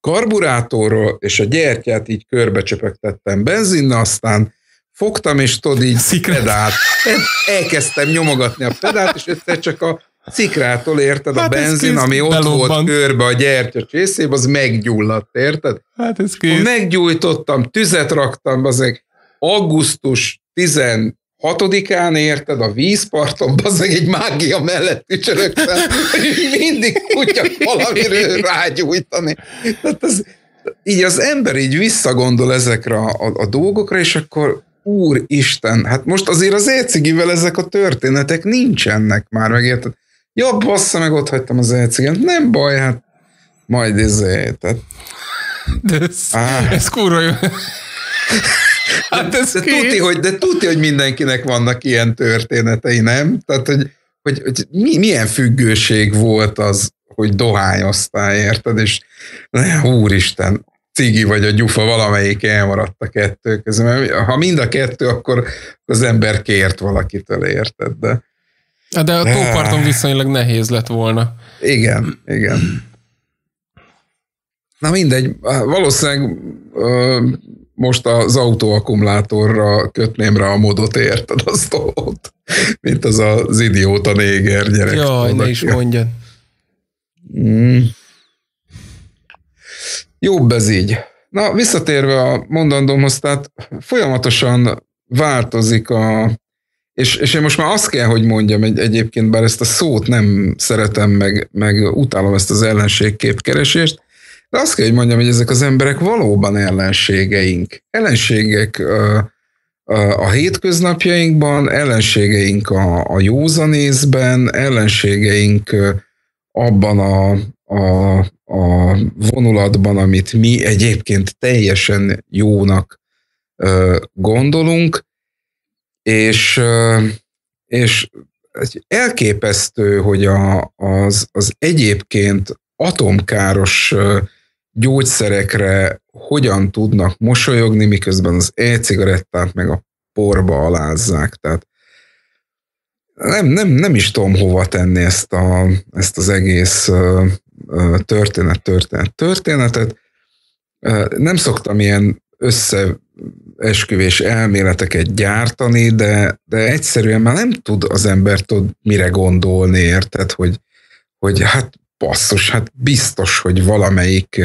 karburátorról, és a gyertyát így körbecsöpögtettem benzinnal, aztán fogtam, és tudod így pedált. *laughs* Elkezdtem nyomogatni a pedált, és egyszer csak a szikrától, érted, hát a benzin, ami ott volt körbe a gyertya csészébe, az meggyulladt, érted? Hát ez kész. Meggyújtottam, tüzet raktam, azért augusztus hatodikán érted, a vízparton, bazdmeg egy mágia mellett ücsörögtem, hogy mindig tudjak valamiről rágyújtani. Tehát az így az ember így visszagondol ezekre a, a dolgokra, és akkor úristen, hát most azért az ecigivel ezek a történetek nincsenek már, megérted? Ja, bassza, meg ott hagytam az ecigen. Nem baj, hát majd ezért, tehát... De ez, ah. ez kurva jó. Hát ez tuti, hogy, de tuti, hogy mindenkinek vannak ilyen történetei, nem? Tehát, hogy, hogy, hogy mi, milyen függőség volt az, hogy dohányoztál, érted? És ne, úristen, cigi vagy a gyufa, valamelyik elmaradt a kettő közül. Mert ha mind a kettő, akkor az ember kért valakitől, érted? De, de a tóparton viszonylag nehéz lett volna. Igen, igen. Na mindegy, valószínűleg most az autóakkumulátorra kötném rá a modot, érted azt ott, mint az az idióta néger gyerek. Jaj, ne is mondjad. Mm. Jobb ez így. Na, visszatérve a mondandómhoz, tehát folyamatosan változik a, és, és én most már azt kell, hogy mondjam egy, egyébként, bár ezt a szót nem szeretem, meg, meg utálom ezt az ellenségképkeresést, de azt kell, hogy mondjam, hogy ezek az emberek valóban ellenségeink. Ellenségek a a hétköznapjainkban, ellenségeink a, a józanészben, ellenségeink abban a, a, a vonulatban, amit mi egyébként teljesen jónak gondolunk, és, és elképesztő, hogy a, az, az egyébként atomkáros gyógyszerekre hogyan tudnak mosolyogni, miközben az e-cigarettát meg a porba alázzák. Tehát nem, nem, nem is tudom hova tenni ezt, a, ezt az egész történet, történet, történetet. nem szoktam ilyen összeesküvés elméleteket gyártani, de, de egyszerűen már nem tud az ember tud mire gondolni, érted, hogy, hogy hát basszus, hát biztos, hogy valamelyik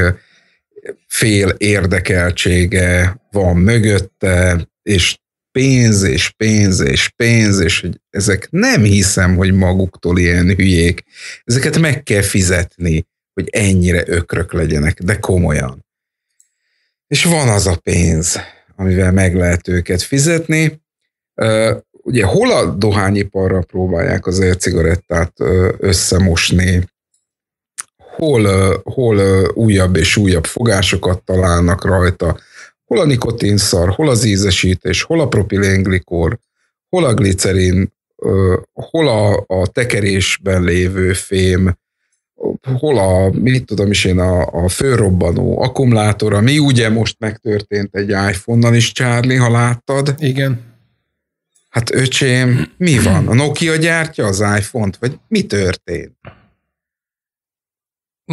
fél érdekeltsége van mögötte, és pénz, és pénz, és pénz, és hogy ezek nem hiszem, hogy maguktól ilyen hülyék. Ezeket meg kell fizetni, hogy ennyire ökrök legyenek, de komolyan. És van az a pénz, amivel meg lehet őket fizetni. Ugye hol a dohányiparra próbálják az e-cigarettát összemosni hol, hol újabb és újabb fogásokat találnak rajta, hol a nikotinszar, hol az ízesítés, hol a propilenglikor, hol a glicerin, hol a, a tekerésben lévő fém, hol a, mit tudom is én, a, a főrobbanó akkumulátor, ami ugye most megtörtént egy iPhone-nal is, Charlie, ha láttad. Igen. Hát öcsém, mi van? A Nokia gyártja az iPhone-t, vagy mi történt?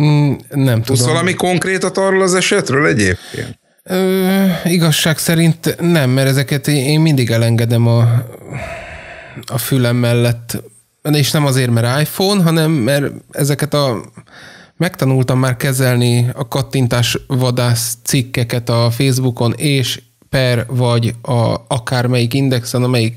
Mm, nem tudom. Tudsz valami konkrétat arról az esetről egyébként? Ö, igazság szerint nem, mert ezeket én mindig elengedem a, a fülem mellett. És nem azért, mert iPhone, hanem mert ezeket a megtanultam már kezelni a kattintás vadász cikkeket a Facebookon, és per vagy a akármelyik indexen, amelyik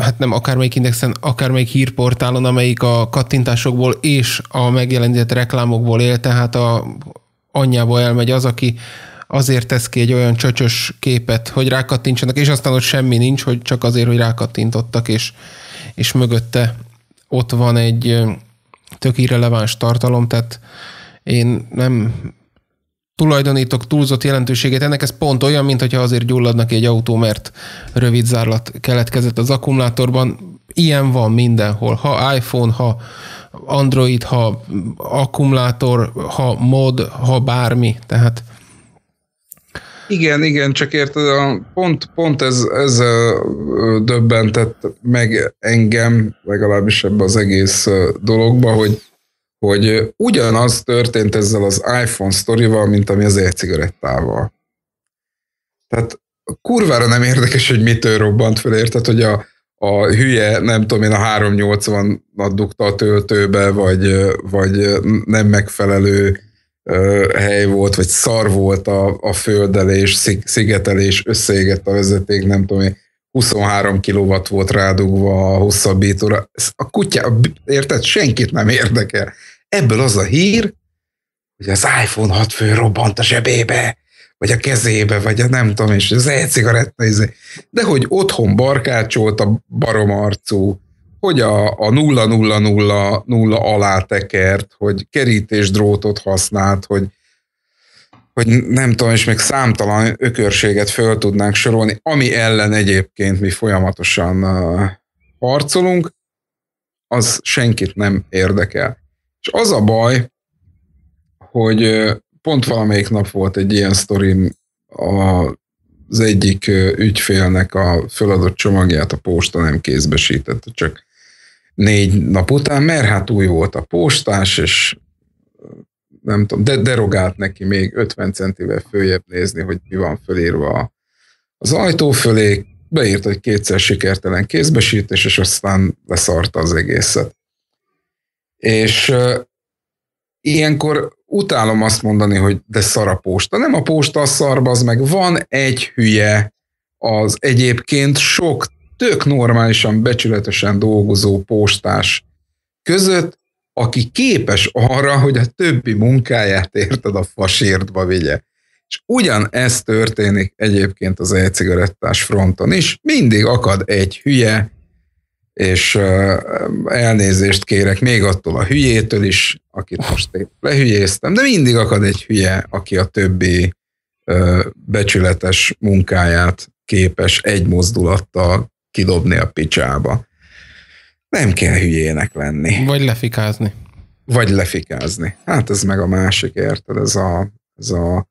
hát nem akármelyik indexen, akármelyik hírportálon, amelyik a kattintásokból és a megjelenített reklámokból él, tehát a anyjából elmegy az, aki azért tesz ki egy olyan csöcsös képet, hogy rákattintsanak, és aztán ott semmi nincs, hogy csak azért, hogy rákattintottak, és, és mögötte ott van egy tök irreleváns tartalom, tehát én nem tulajdonítok túlzott jelentőségét ennek, ez pont olyan, mint hogyha azért gyulladnak egy autó, mert rövid zárlat keletkezett az akkumulátorban. Ilyen van mindenhol. Ha iPhone, ha Android, ha akkumulátor, ha mod, ha bármi. Tehát igen, igen, csak érted, pont, pont ez, ez döbbentett meg engem, legalábbis ebbe az egész dologba, hogy hogy ugyanaz történt ezzel az iPhone sztorival, mint ami az e-cigarettával. Tehát kurvára nem érdekes, hogy mitől robbant fel, érted, hogy a, a hülye, nem tudom én, a 380-at dugta a töltőbe, vagy, vagy nem megfelelő hely volt, vagy szar volt a, a földelés, szig, szigetelés, összeégett a vezeték, nem tudom én, 23 kW volt rádugva a hosszabbítóra. Ez a kutya, érted? Senkit nem érdekel. Ebből az a hír, hogy az iPhone 6 fő robbant a zsebébe, vagy a kezébe, vagy a nem tudom, és az e-cigaretta, izé. de hogy otthon barkácsolt a baromarcú, hogy a, a 0 0 0 0 alá tekert, hogy kerítésdrótot használt, hogy hogy nem tudom, és még számtalan ökörséget föl tudnánk sorolni, ami ellen egyébként mi folyamatosan uh, harcolunk, az senkit nem érdekel. És az a baj, hogy pont valamelyik nap volt egy ilyen sztorim az egyik ügyfélnek a föladott csomagját a posta nem kézbesítette, csak négy nap után, mert hát új volt a postás, és nem tudom, de derogált neki még 50 centivel följebb nézni, hogy mi van fölírva az ajtó fölé, beírt, egy kétszer sikertelen kézbesítés, és aztán leszarta az egészet. És uh, ilyenkor utálom azt mondani, hogy de szar a posta. Nem a posta a szarba, az meg van egy hülye, az egyébként sok tök normálisan, becsületesen dolgozó postás között, aki képes arra, hogy a többi munkáját érted a fasírtba vigye. És ugyanezt történik egyébként az e-cigarettás fronton is. Mindig akad egy hülye, és elnézést kérek még attól a hülyétől is, akit most lehülyéztem, de mindig akad egy hülye, aki a többi becsületes munkáját képes egy mozdulattal kidobni a picsába. Nem kell hülyének lenni. Vagy lefikázni. Vagy lefikázni. Hát ez meg a másik, érted? Ez a, ez a,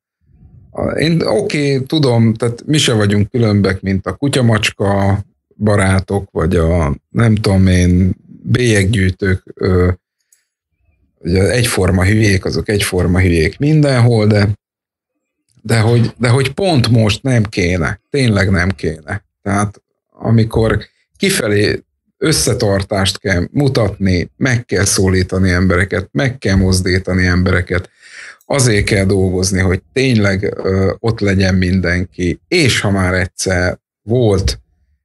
a én oké, okay, tudom, tehát mi se vagyunk különbek, mint a kutyamacska, barátok, vagy a nem tudom én, bélyeggyűjtők, ugye egyforma hülyék, azok egyforma hülyék mindenhol, de, de, hogy, de hogy pont most nem kéne, tényleg nem kéne. Tehát amikor kifelé összetartást kell mutatni, meg kell szólítani embereket, meg kell mozdítani embereket, azért kell dolgozni, hogy tényleg ö, ott legyen mindenki, és ha már egyszer volt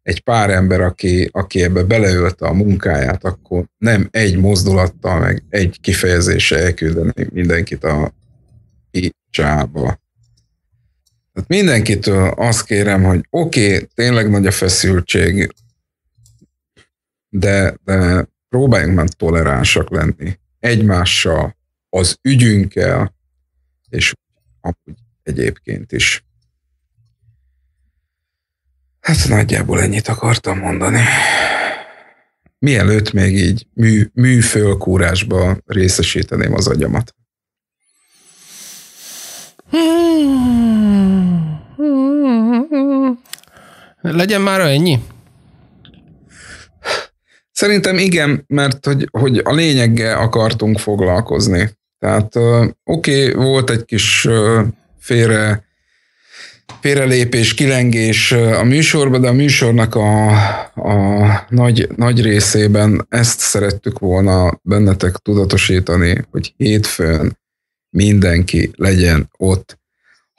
egy pár ember, aki, aki ebbe beleölte a munkáját, akkor nem egy mozdulattal, meg egy kifejezéssel elküldeni mindenkit a picsába. Tehát mindenkitől azt kérem, hogy oké, okay, tényleg nagy a feszültség, de, de próbáljunk már toleránsak lenni egymással, az ügyünkkel, és amúgy egyébként is. Hát nagyjából ennyit akartam mondani. Mielőtt még így mű, műfölkúrásba részesíteném az agyamat. Legyen már ennyi? Szerintem igen, mert hogy, hogy a lényeggel akartunk foglalkozni. Tehát oké, okay, volt egy kis félre félrelépés, kilengés a műsorba, de a műsornak a, a nagy, nagy részében ezt szerettük volna bennetek tudatosítani, hogy hétfőn mindenki legyen ott.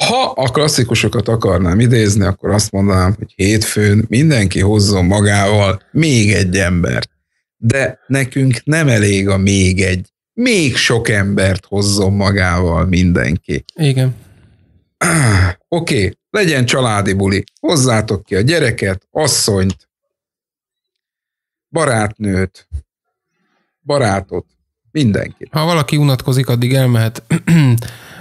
Ha a klasszikusokat akarnám idézni, akkor azt mondanám, hogy hétfőn mindenki hozzon magával még egy embert. De nekünk nem elég a még egy. Még sok embert hozzon magával mindenki. Igen. *clears throat* Oké, okay, legyen családi buli. Hozzátok ki a gyereket, asszonyt, barátnőt, barátot, mindenkit. Ha valaki unatkozik, addig elmehet *clears throat*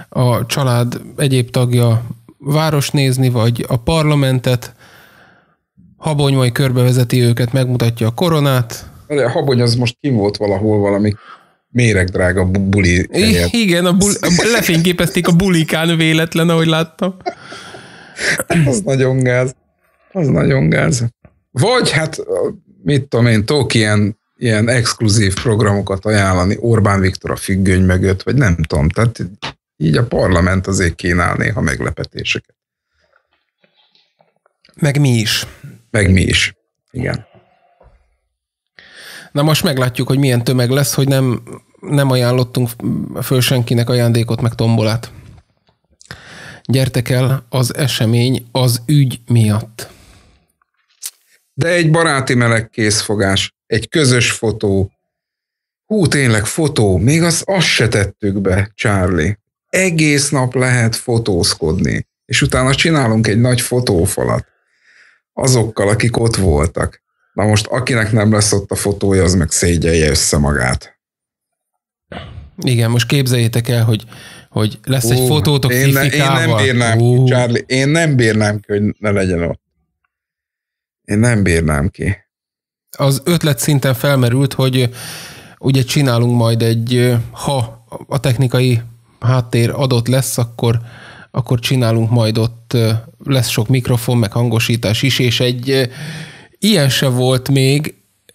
a család egyéb tagja város nézni, vagy a parlamentet, habonyvai körbevezeti őket, megmutatja a koronát. A habony az most kim volt valahol valami méregdrága buli Helyet. Igen, a buli, lefényképezték a bulikán véletlen, ahogy láttam. Az nagyon gáz. Az nagyon gáz. Vagy hát, mit tudom én, tók ilyen, ilyen exkluzív programokat ajánlani Orbán Viktor a függöny mögött, vagy nem tudom. Tehát így a parlament azért kínál néha meglepetéseket. Meg mi is. Meg mi is. Igen. Na most meglátjuk, hogy milyen tömeg lesz, hogy nem, nem ajánlottunk föl senkinek ajándékot, meg tombolát. Gyertek el az esemény az ügy miatt. De egy baráti meleg készfogás, egy közös fotó. Hú, tényleg fotó, még azt, azt se tettük be, Charlie. Egész nap lehet fotózkodni, és utána csinálunk egy nagy fotófalat azokkal, akik ott voltak. Na most akinek nem lesz ott a fotója, az meg szégyelje össze magát. Igen, most képzeljétek el, hogy, hogy lesz Ó, egy fotótok én, ne, én nem bírnám Ó. ki, Charlie, én nem bírnám ki, hogy ne legyen ott. Én nem bírnám ki. Az ötlet szinten felmerült, hogy ugye csinálunk majd egy, ha a technikai háttér adott lesz, akkor, akkor csinálunk majd ott, lesz sok mikrofon, meg hangosítás is, és egy Ilyen se volt még,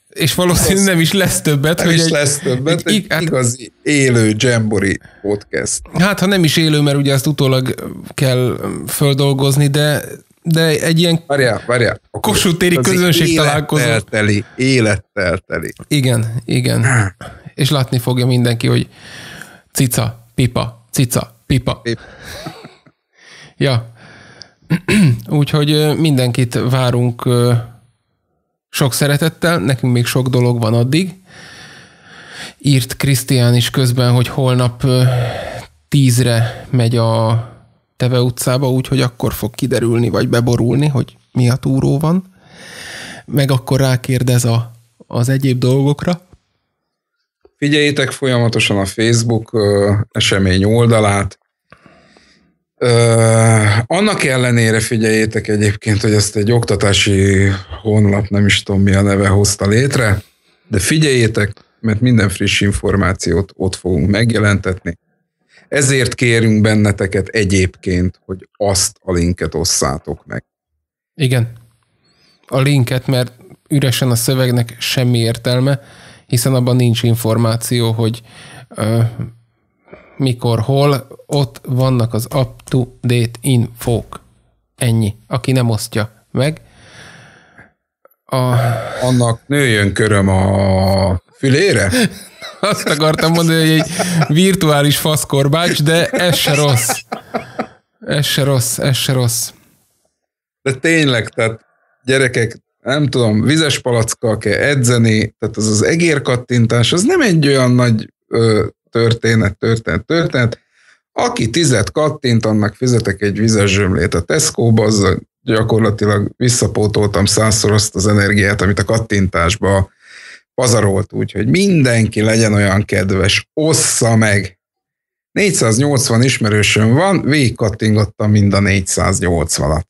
és valószínűleg nem is lesz többet. Nem hogy is egy, lesz többet, egy, hát- egy hát, igazi élő Jambori podcast. Hát, ha nem is élő, mert ugye azt utólag kell földolgozni, de de egy ilyen várjá, várjá. kossutéri közönség találkozó. Élettel élettel Igen, igen. És látni fogja mindenki, hogy cica, pipa, cica, pipa. pipa. ja. *clears throat* Úgyhogy mindenkit várunk sok szeretettel, nekünk még sok dolog van addig. Írt Krisztián is közben, hogy holnap tízre megy a Teve utcába, úgyhogy akkor fog kiderülni, vagy beborulni, hogy mi a túró van. Meg akkor rákérdez a, az egyéb dolgokra. Figyeljétek folyamatosan a Facebook esemény oldalát, annak ellenére figyeljétek egyébként, hogy ezt egy oktatási honlap, nem is tudom mi a neve hozta létre, de figyeljétek, mert minden friss információt ott fogunk megjelentetni. Ezért kérünk benneteket egyébként, hogy azt a linket osszátok meg. Igen. A linket, mert üresen a szövegnek semmi értelme, hiszen abban nincs információ, hogy mikor, hol, ott vannak az up-to-date infók. Ennyi. Aki nem osztja meg. A... Annak nőjön köröm a fülére? *laughs* Azt akartam mondani, hogy egy virtuális faszkorbács, de ez se rossz. Ez se rossz, ez se rossz. De tényleg, tehát gyerekek, nem tudom, vizes palackkal kell edzeni, tehát az az egérkattintás, az nem egy olyan nagy ö, történet, történet, történet. Aki tizet kattint, annak fizetek egy vizes zsömlét a Tesco-ba, az gyakorlatilag visszapótoltam százszor azt az energiát, amit a kattintásba pazarolt, úgyhogy mindenki legyen olyan kedves, ossza meg. 480 ismerősöm van, végigkattingattam mind a 480-at.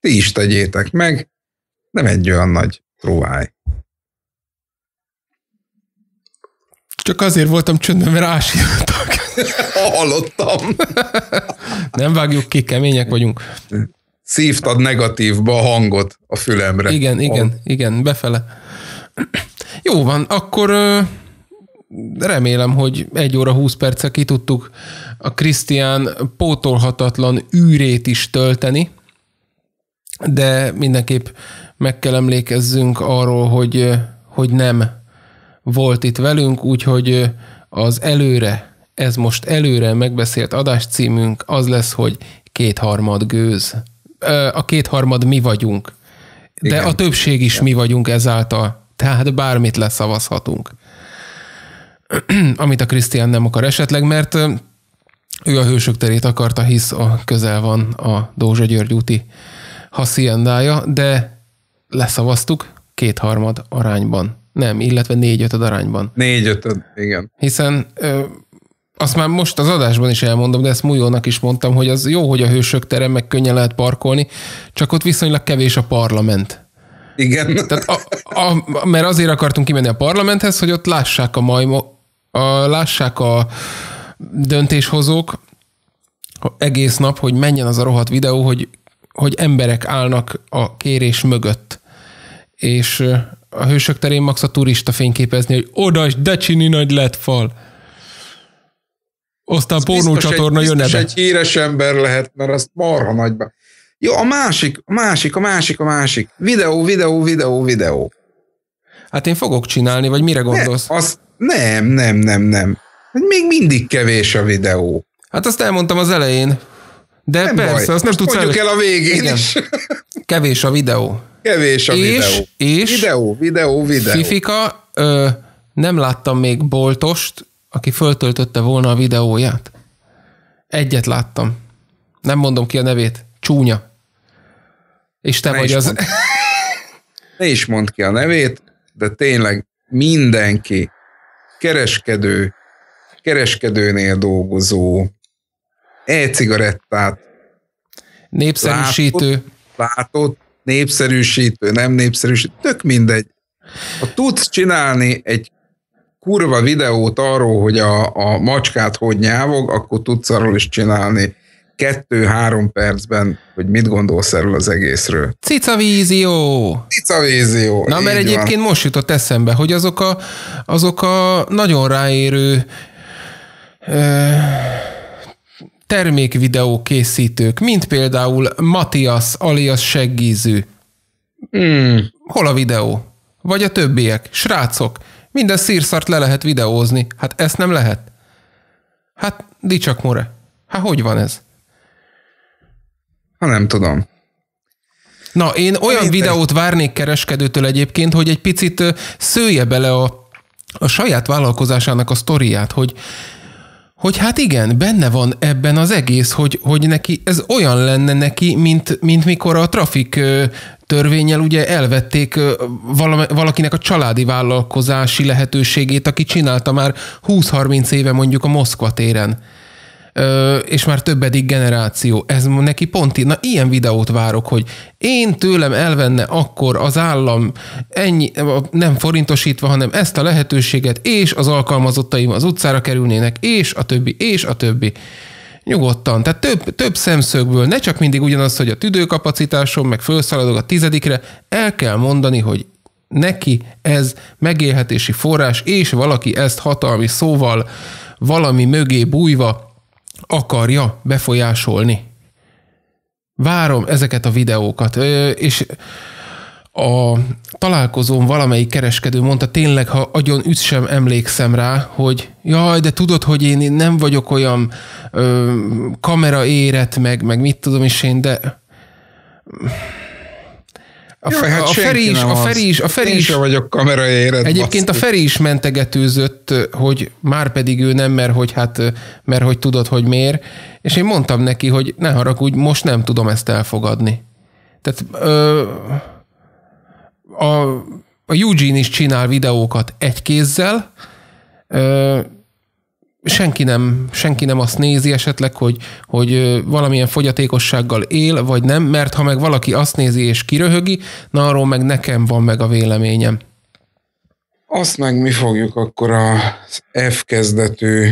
Ti is tegyétek meg, nem egy olyan nagy truváj. Csak azért voltam csöndben, mert ásítottak. *laughs* Hallottam. Nem vágjuk ki, kemények vagyunk. Szívtad negatívba a hangot a fülemre. Igen, igen, igen, befele. Jó van, akkor remélem, hogy egy óra 20 perce ki tudtuk a Krisztián pótolhatatlan űrét is tölteni, de mindenképp meg kell emlékezzünk arról, hogy, hogy nem volt itt velünk, úgyhogy az előre, ez most előre megbeszélt címünk az lesz, hogy kétharmad gőz. A kétharmad mi vagyunk, de Igen. a többség is Igen. mi vagyunk ezáltal, tehát bármit leszavazhatunk. *clears throat* Amit a Krisztián nem akar esetleg, mert ő a hősök terét akarta, hisz a közel van a Dózsa György úti haciendája, de leszavaztuk kétharmad arányban. Nem, illetve négy-ötöd arányban. Négy-ötöd, igen. Hiszen ö, azt már most az adásban is elmondom, de ezt Mujónak is mondtam, hogy az jó, hogy a hősök terem, meg könnyen lehet parkolni, csak ott viszonylag kevés a parlament. Igen. Tehát a, a, a, mert azért akartunk kimenni a parlamenthez, hogy ott lássák a majmo, a, lássák a döntéshozók egész nap, hogy menjen az a rohadt videó, hogy, hogy emberek állnak a kérés mögött és a hősök terén max a turista fényképezni, hogy oda is, de csini nagy lett fal. Aztán pornócsatorna jön ebbe. egy híres ember lehet, mert azt marha nagyba. Jó, a másik, a másik, a másik, a másik. Videó, videó, videó, videó. Hát én fogok csinálni, vagy mire gondolsz? Ne, az, nem, nem, nem, nem. Hát még mindig kevés a videó. Hát azt elmondtam az elején. De nem persze, baj. azt nem tudsz el... el a végén Igen. is. *laughs* Kevés a videó kevés a és, videó. És videó, videó, videó. Fifika, ö, nem láttam még Boltost, aki föltöltötte volna a videóját. Egyet láttam. Nem mondom ki a nevét. Csúnya. És te ne vagy az... Mond. *laughs* Ne is mondd ki a nevét, de tényleg mindenki kereskedő, kereskedőnél dolgozó, e-cigarettát népszerűsítő. Látott, látott népszerűsítő, nem népszerűsítő, tök mindegy. Ha tudsz csinálni egy kurva videót arról, hogy a, a macskát hogy nyávog, akkor tudsz arról is csinálni kettő-három percben, hogy mit gondolsz erről az egészről. Cica vízió! Cica vízió. Na, mert egyébként van. most jutott eszembe, hogy azok a, azok a nagyon ráérő termékvideó készítők, mint például Matias, alias Seggíző. Mm. Hol a videó? Vagy a többiek, srácok, minden szírszart le lehet videózni, hát ezt nem lehet. Hát, dicsak more. Hát hogy van ez? Ha nem tudom. Na, én olyan Én videót várnék kereskedőtől egyébként, hogy egy picit szője bele a, a saját vállalkozásának a sztoriát, hogy hogy hát igen, benne van ebben az egész, hogy, hogy neki ez olyan lenne neki, mint, mint mikor a trafik törvényel ugye elvették valakinek a családi vállalkozási lehetőségét, aki csinálta már 20-30 éve mondjuk a Moszkva téren és már többedik generáció. Ez neki pont, na ilyen videót várok, hogy én tőlem elvenne akkor az állam ennyi, nem forintosítva, hanem ezt a lehetőséget, és az alkalmazottaim az utcára kerülnének, és a többi, és a többi. Nyugodtan. Tehát több, több szemszögből, ne csak mindig ugyanaz, hogy a tüdőkapacitásom, meg felszaladok a tizedikre, el kell mondani, hogy neki ez megélhetési forrás, és valaki ezt hatalmi szóval valami mögé bújva akarja befolyásolni. Várom ezeket a videókat, és a találkozón valamelyik kereskedő mondta, tényleg, ha agyon üt sem emlékszem rá, hogy jaj, de tudod, hogy én nem vagyok olyan ö, kamera érett, meg, meg mit tudom is én, de a, Jó, fe, hát a, Feri is, a Feri is, a Feri Én is. vagyok kamera éred, Egyébként baszki. a Feri is mentegetőzött, hogy már pedig ő nem, mert hogy hát, mert hogy tudod, hogy miért. És én mondtam neki, hogy ne haragudj, most nem tudom ezt elfogadni. Tehát ö, a, a Eugene is csinál videókat egy kézzel, ö, senki nem, senki nem azt nézi esetleg, hogy, hogy valamilyen fogyatékossággal él, vagy nem, mert ha meg valaki azt nézi és kiröhögi, na arról meg nekem van meg a véleményem. Azt meg mi fogjuk akkor az F kezdetű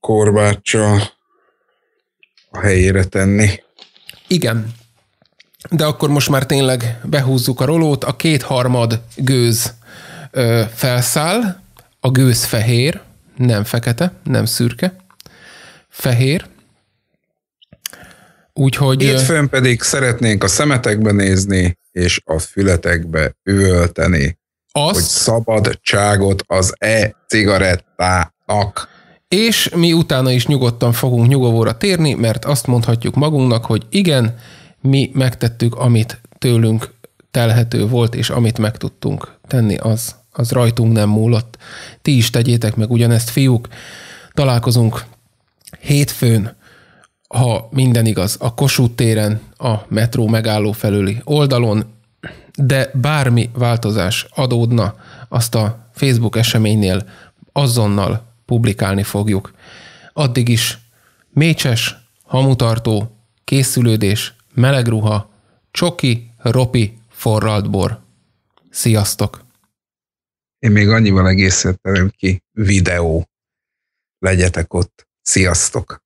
korbácsa a helyére tenni. Igen. De akkor most már tényleg behúzzuk a rolót, a kétharmad gőz ö, felszáll, a gőz fehér, nem fekete, nem szürke. Fehér. Úgyhogy... Hétfőn pedig szeretnénk a szemetekbe nézni, és a fületekbe üvölteni, azt, hogy szabadságot az e-cigarettának. És mi utána is nyugodtan fogunk nyugovóra térni, mert azt mondhatjuk magunknak, hogy igen, mi megtettük, amit tőlünk telhető volt, és amit meg tudtunk tenni, az az rajtunk nem múlott. Ti is tegyétek meg ugyanezt, fiúk. Találkozunk hétfőn, ha minden igaz, a Kossuth téren, a metró megálló felüli oldalon, de bármi változás adódna, azt a Facebook eseménynél azonnal publikálni fogjuk. Addig is mécses, hamutartó, készülődés, meleg ruha, csoki, ropi, forralt bor. Sziasztok! Én még annyival egészítem ki, videó. Legyetek ott. Sziasztok!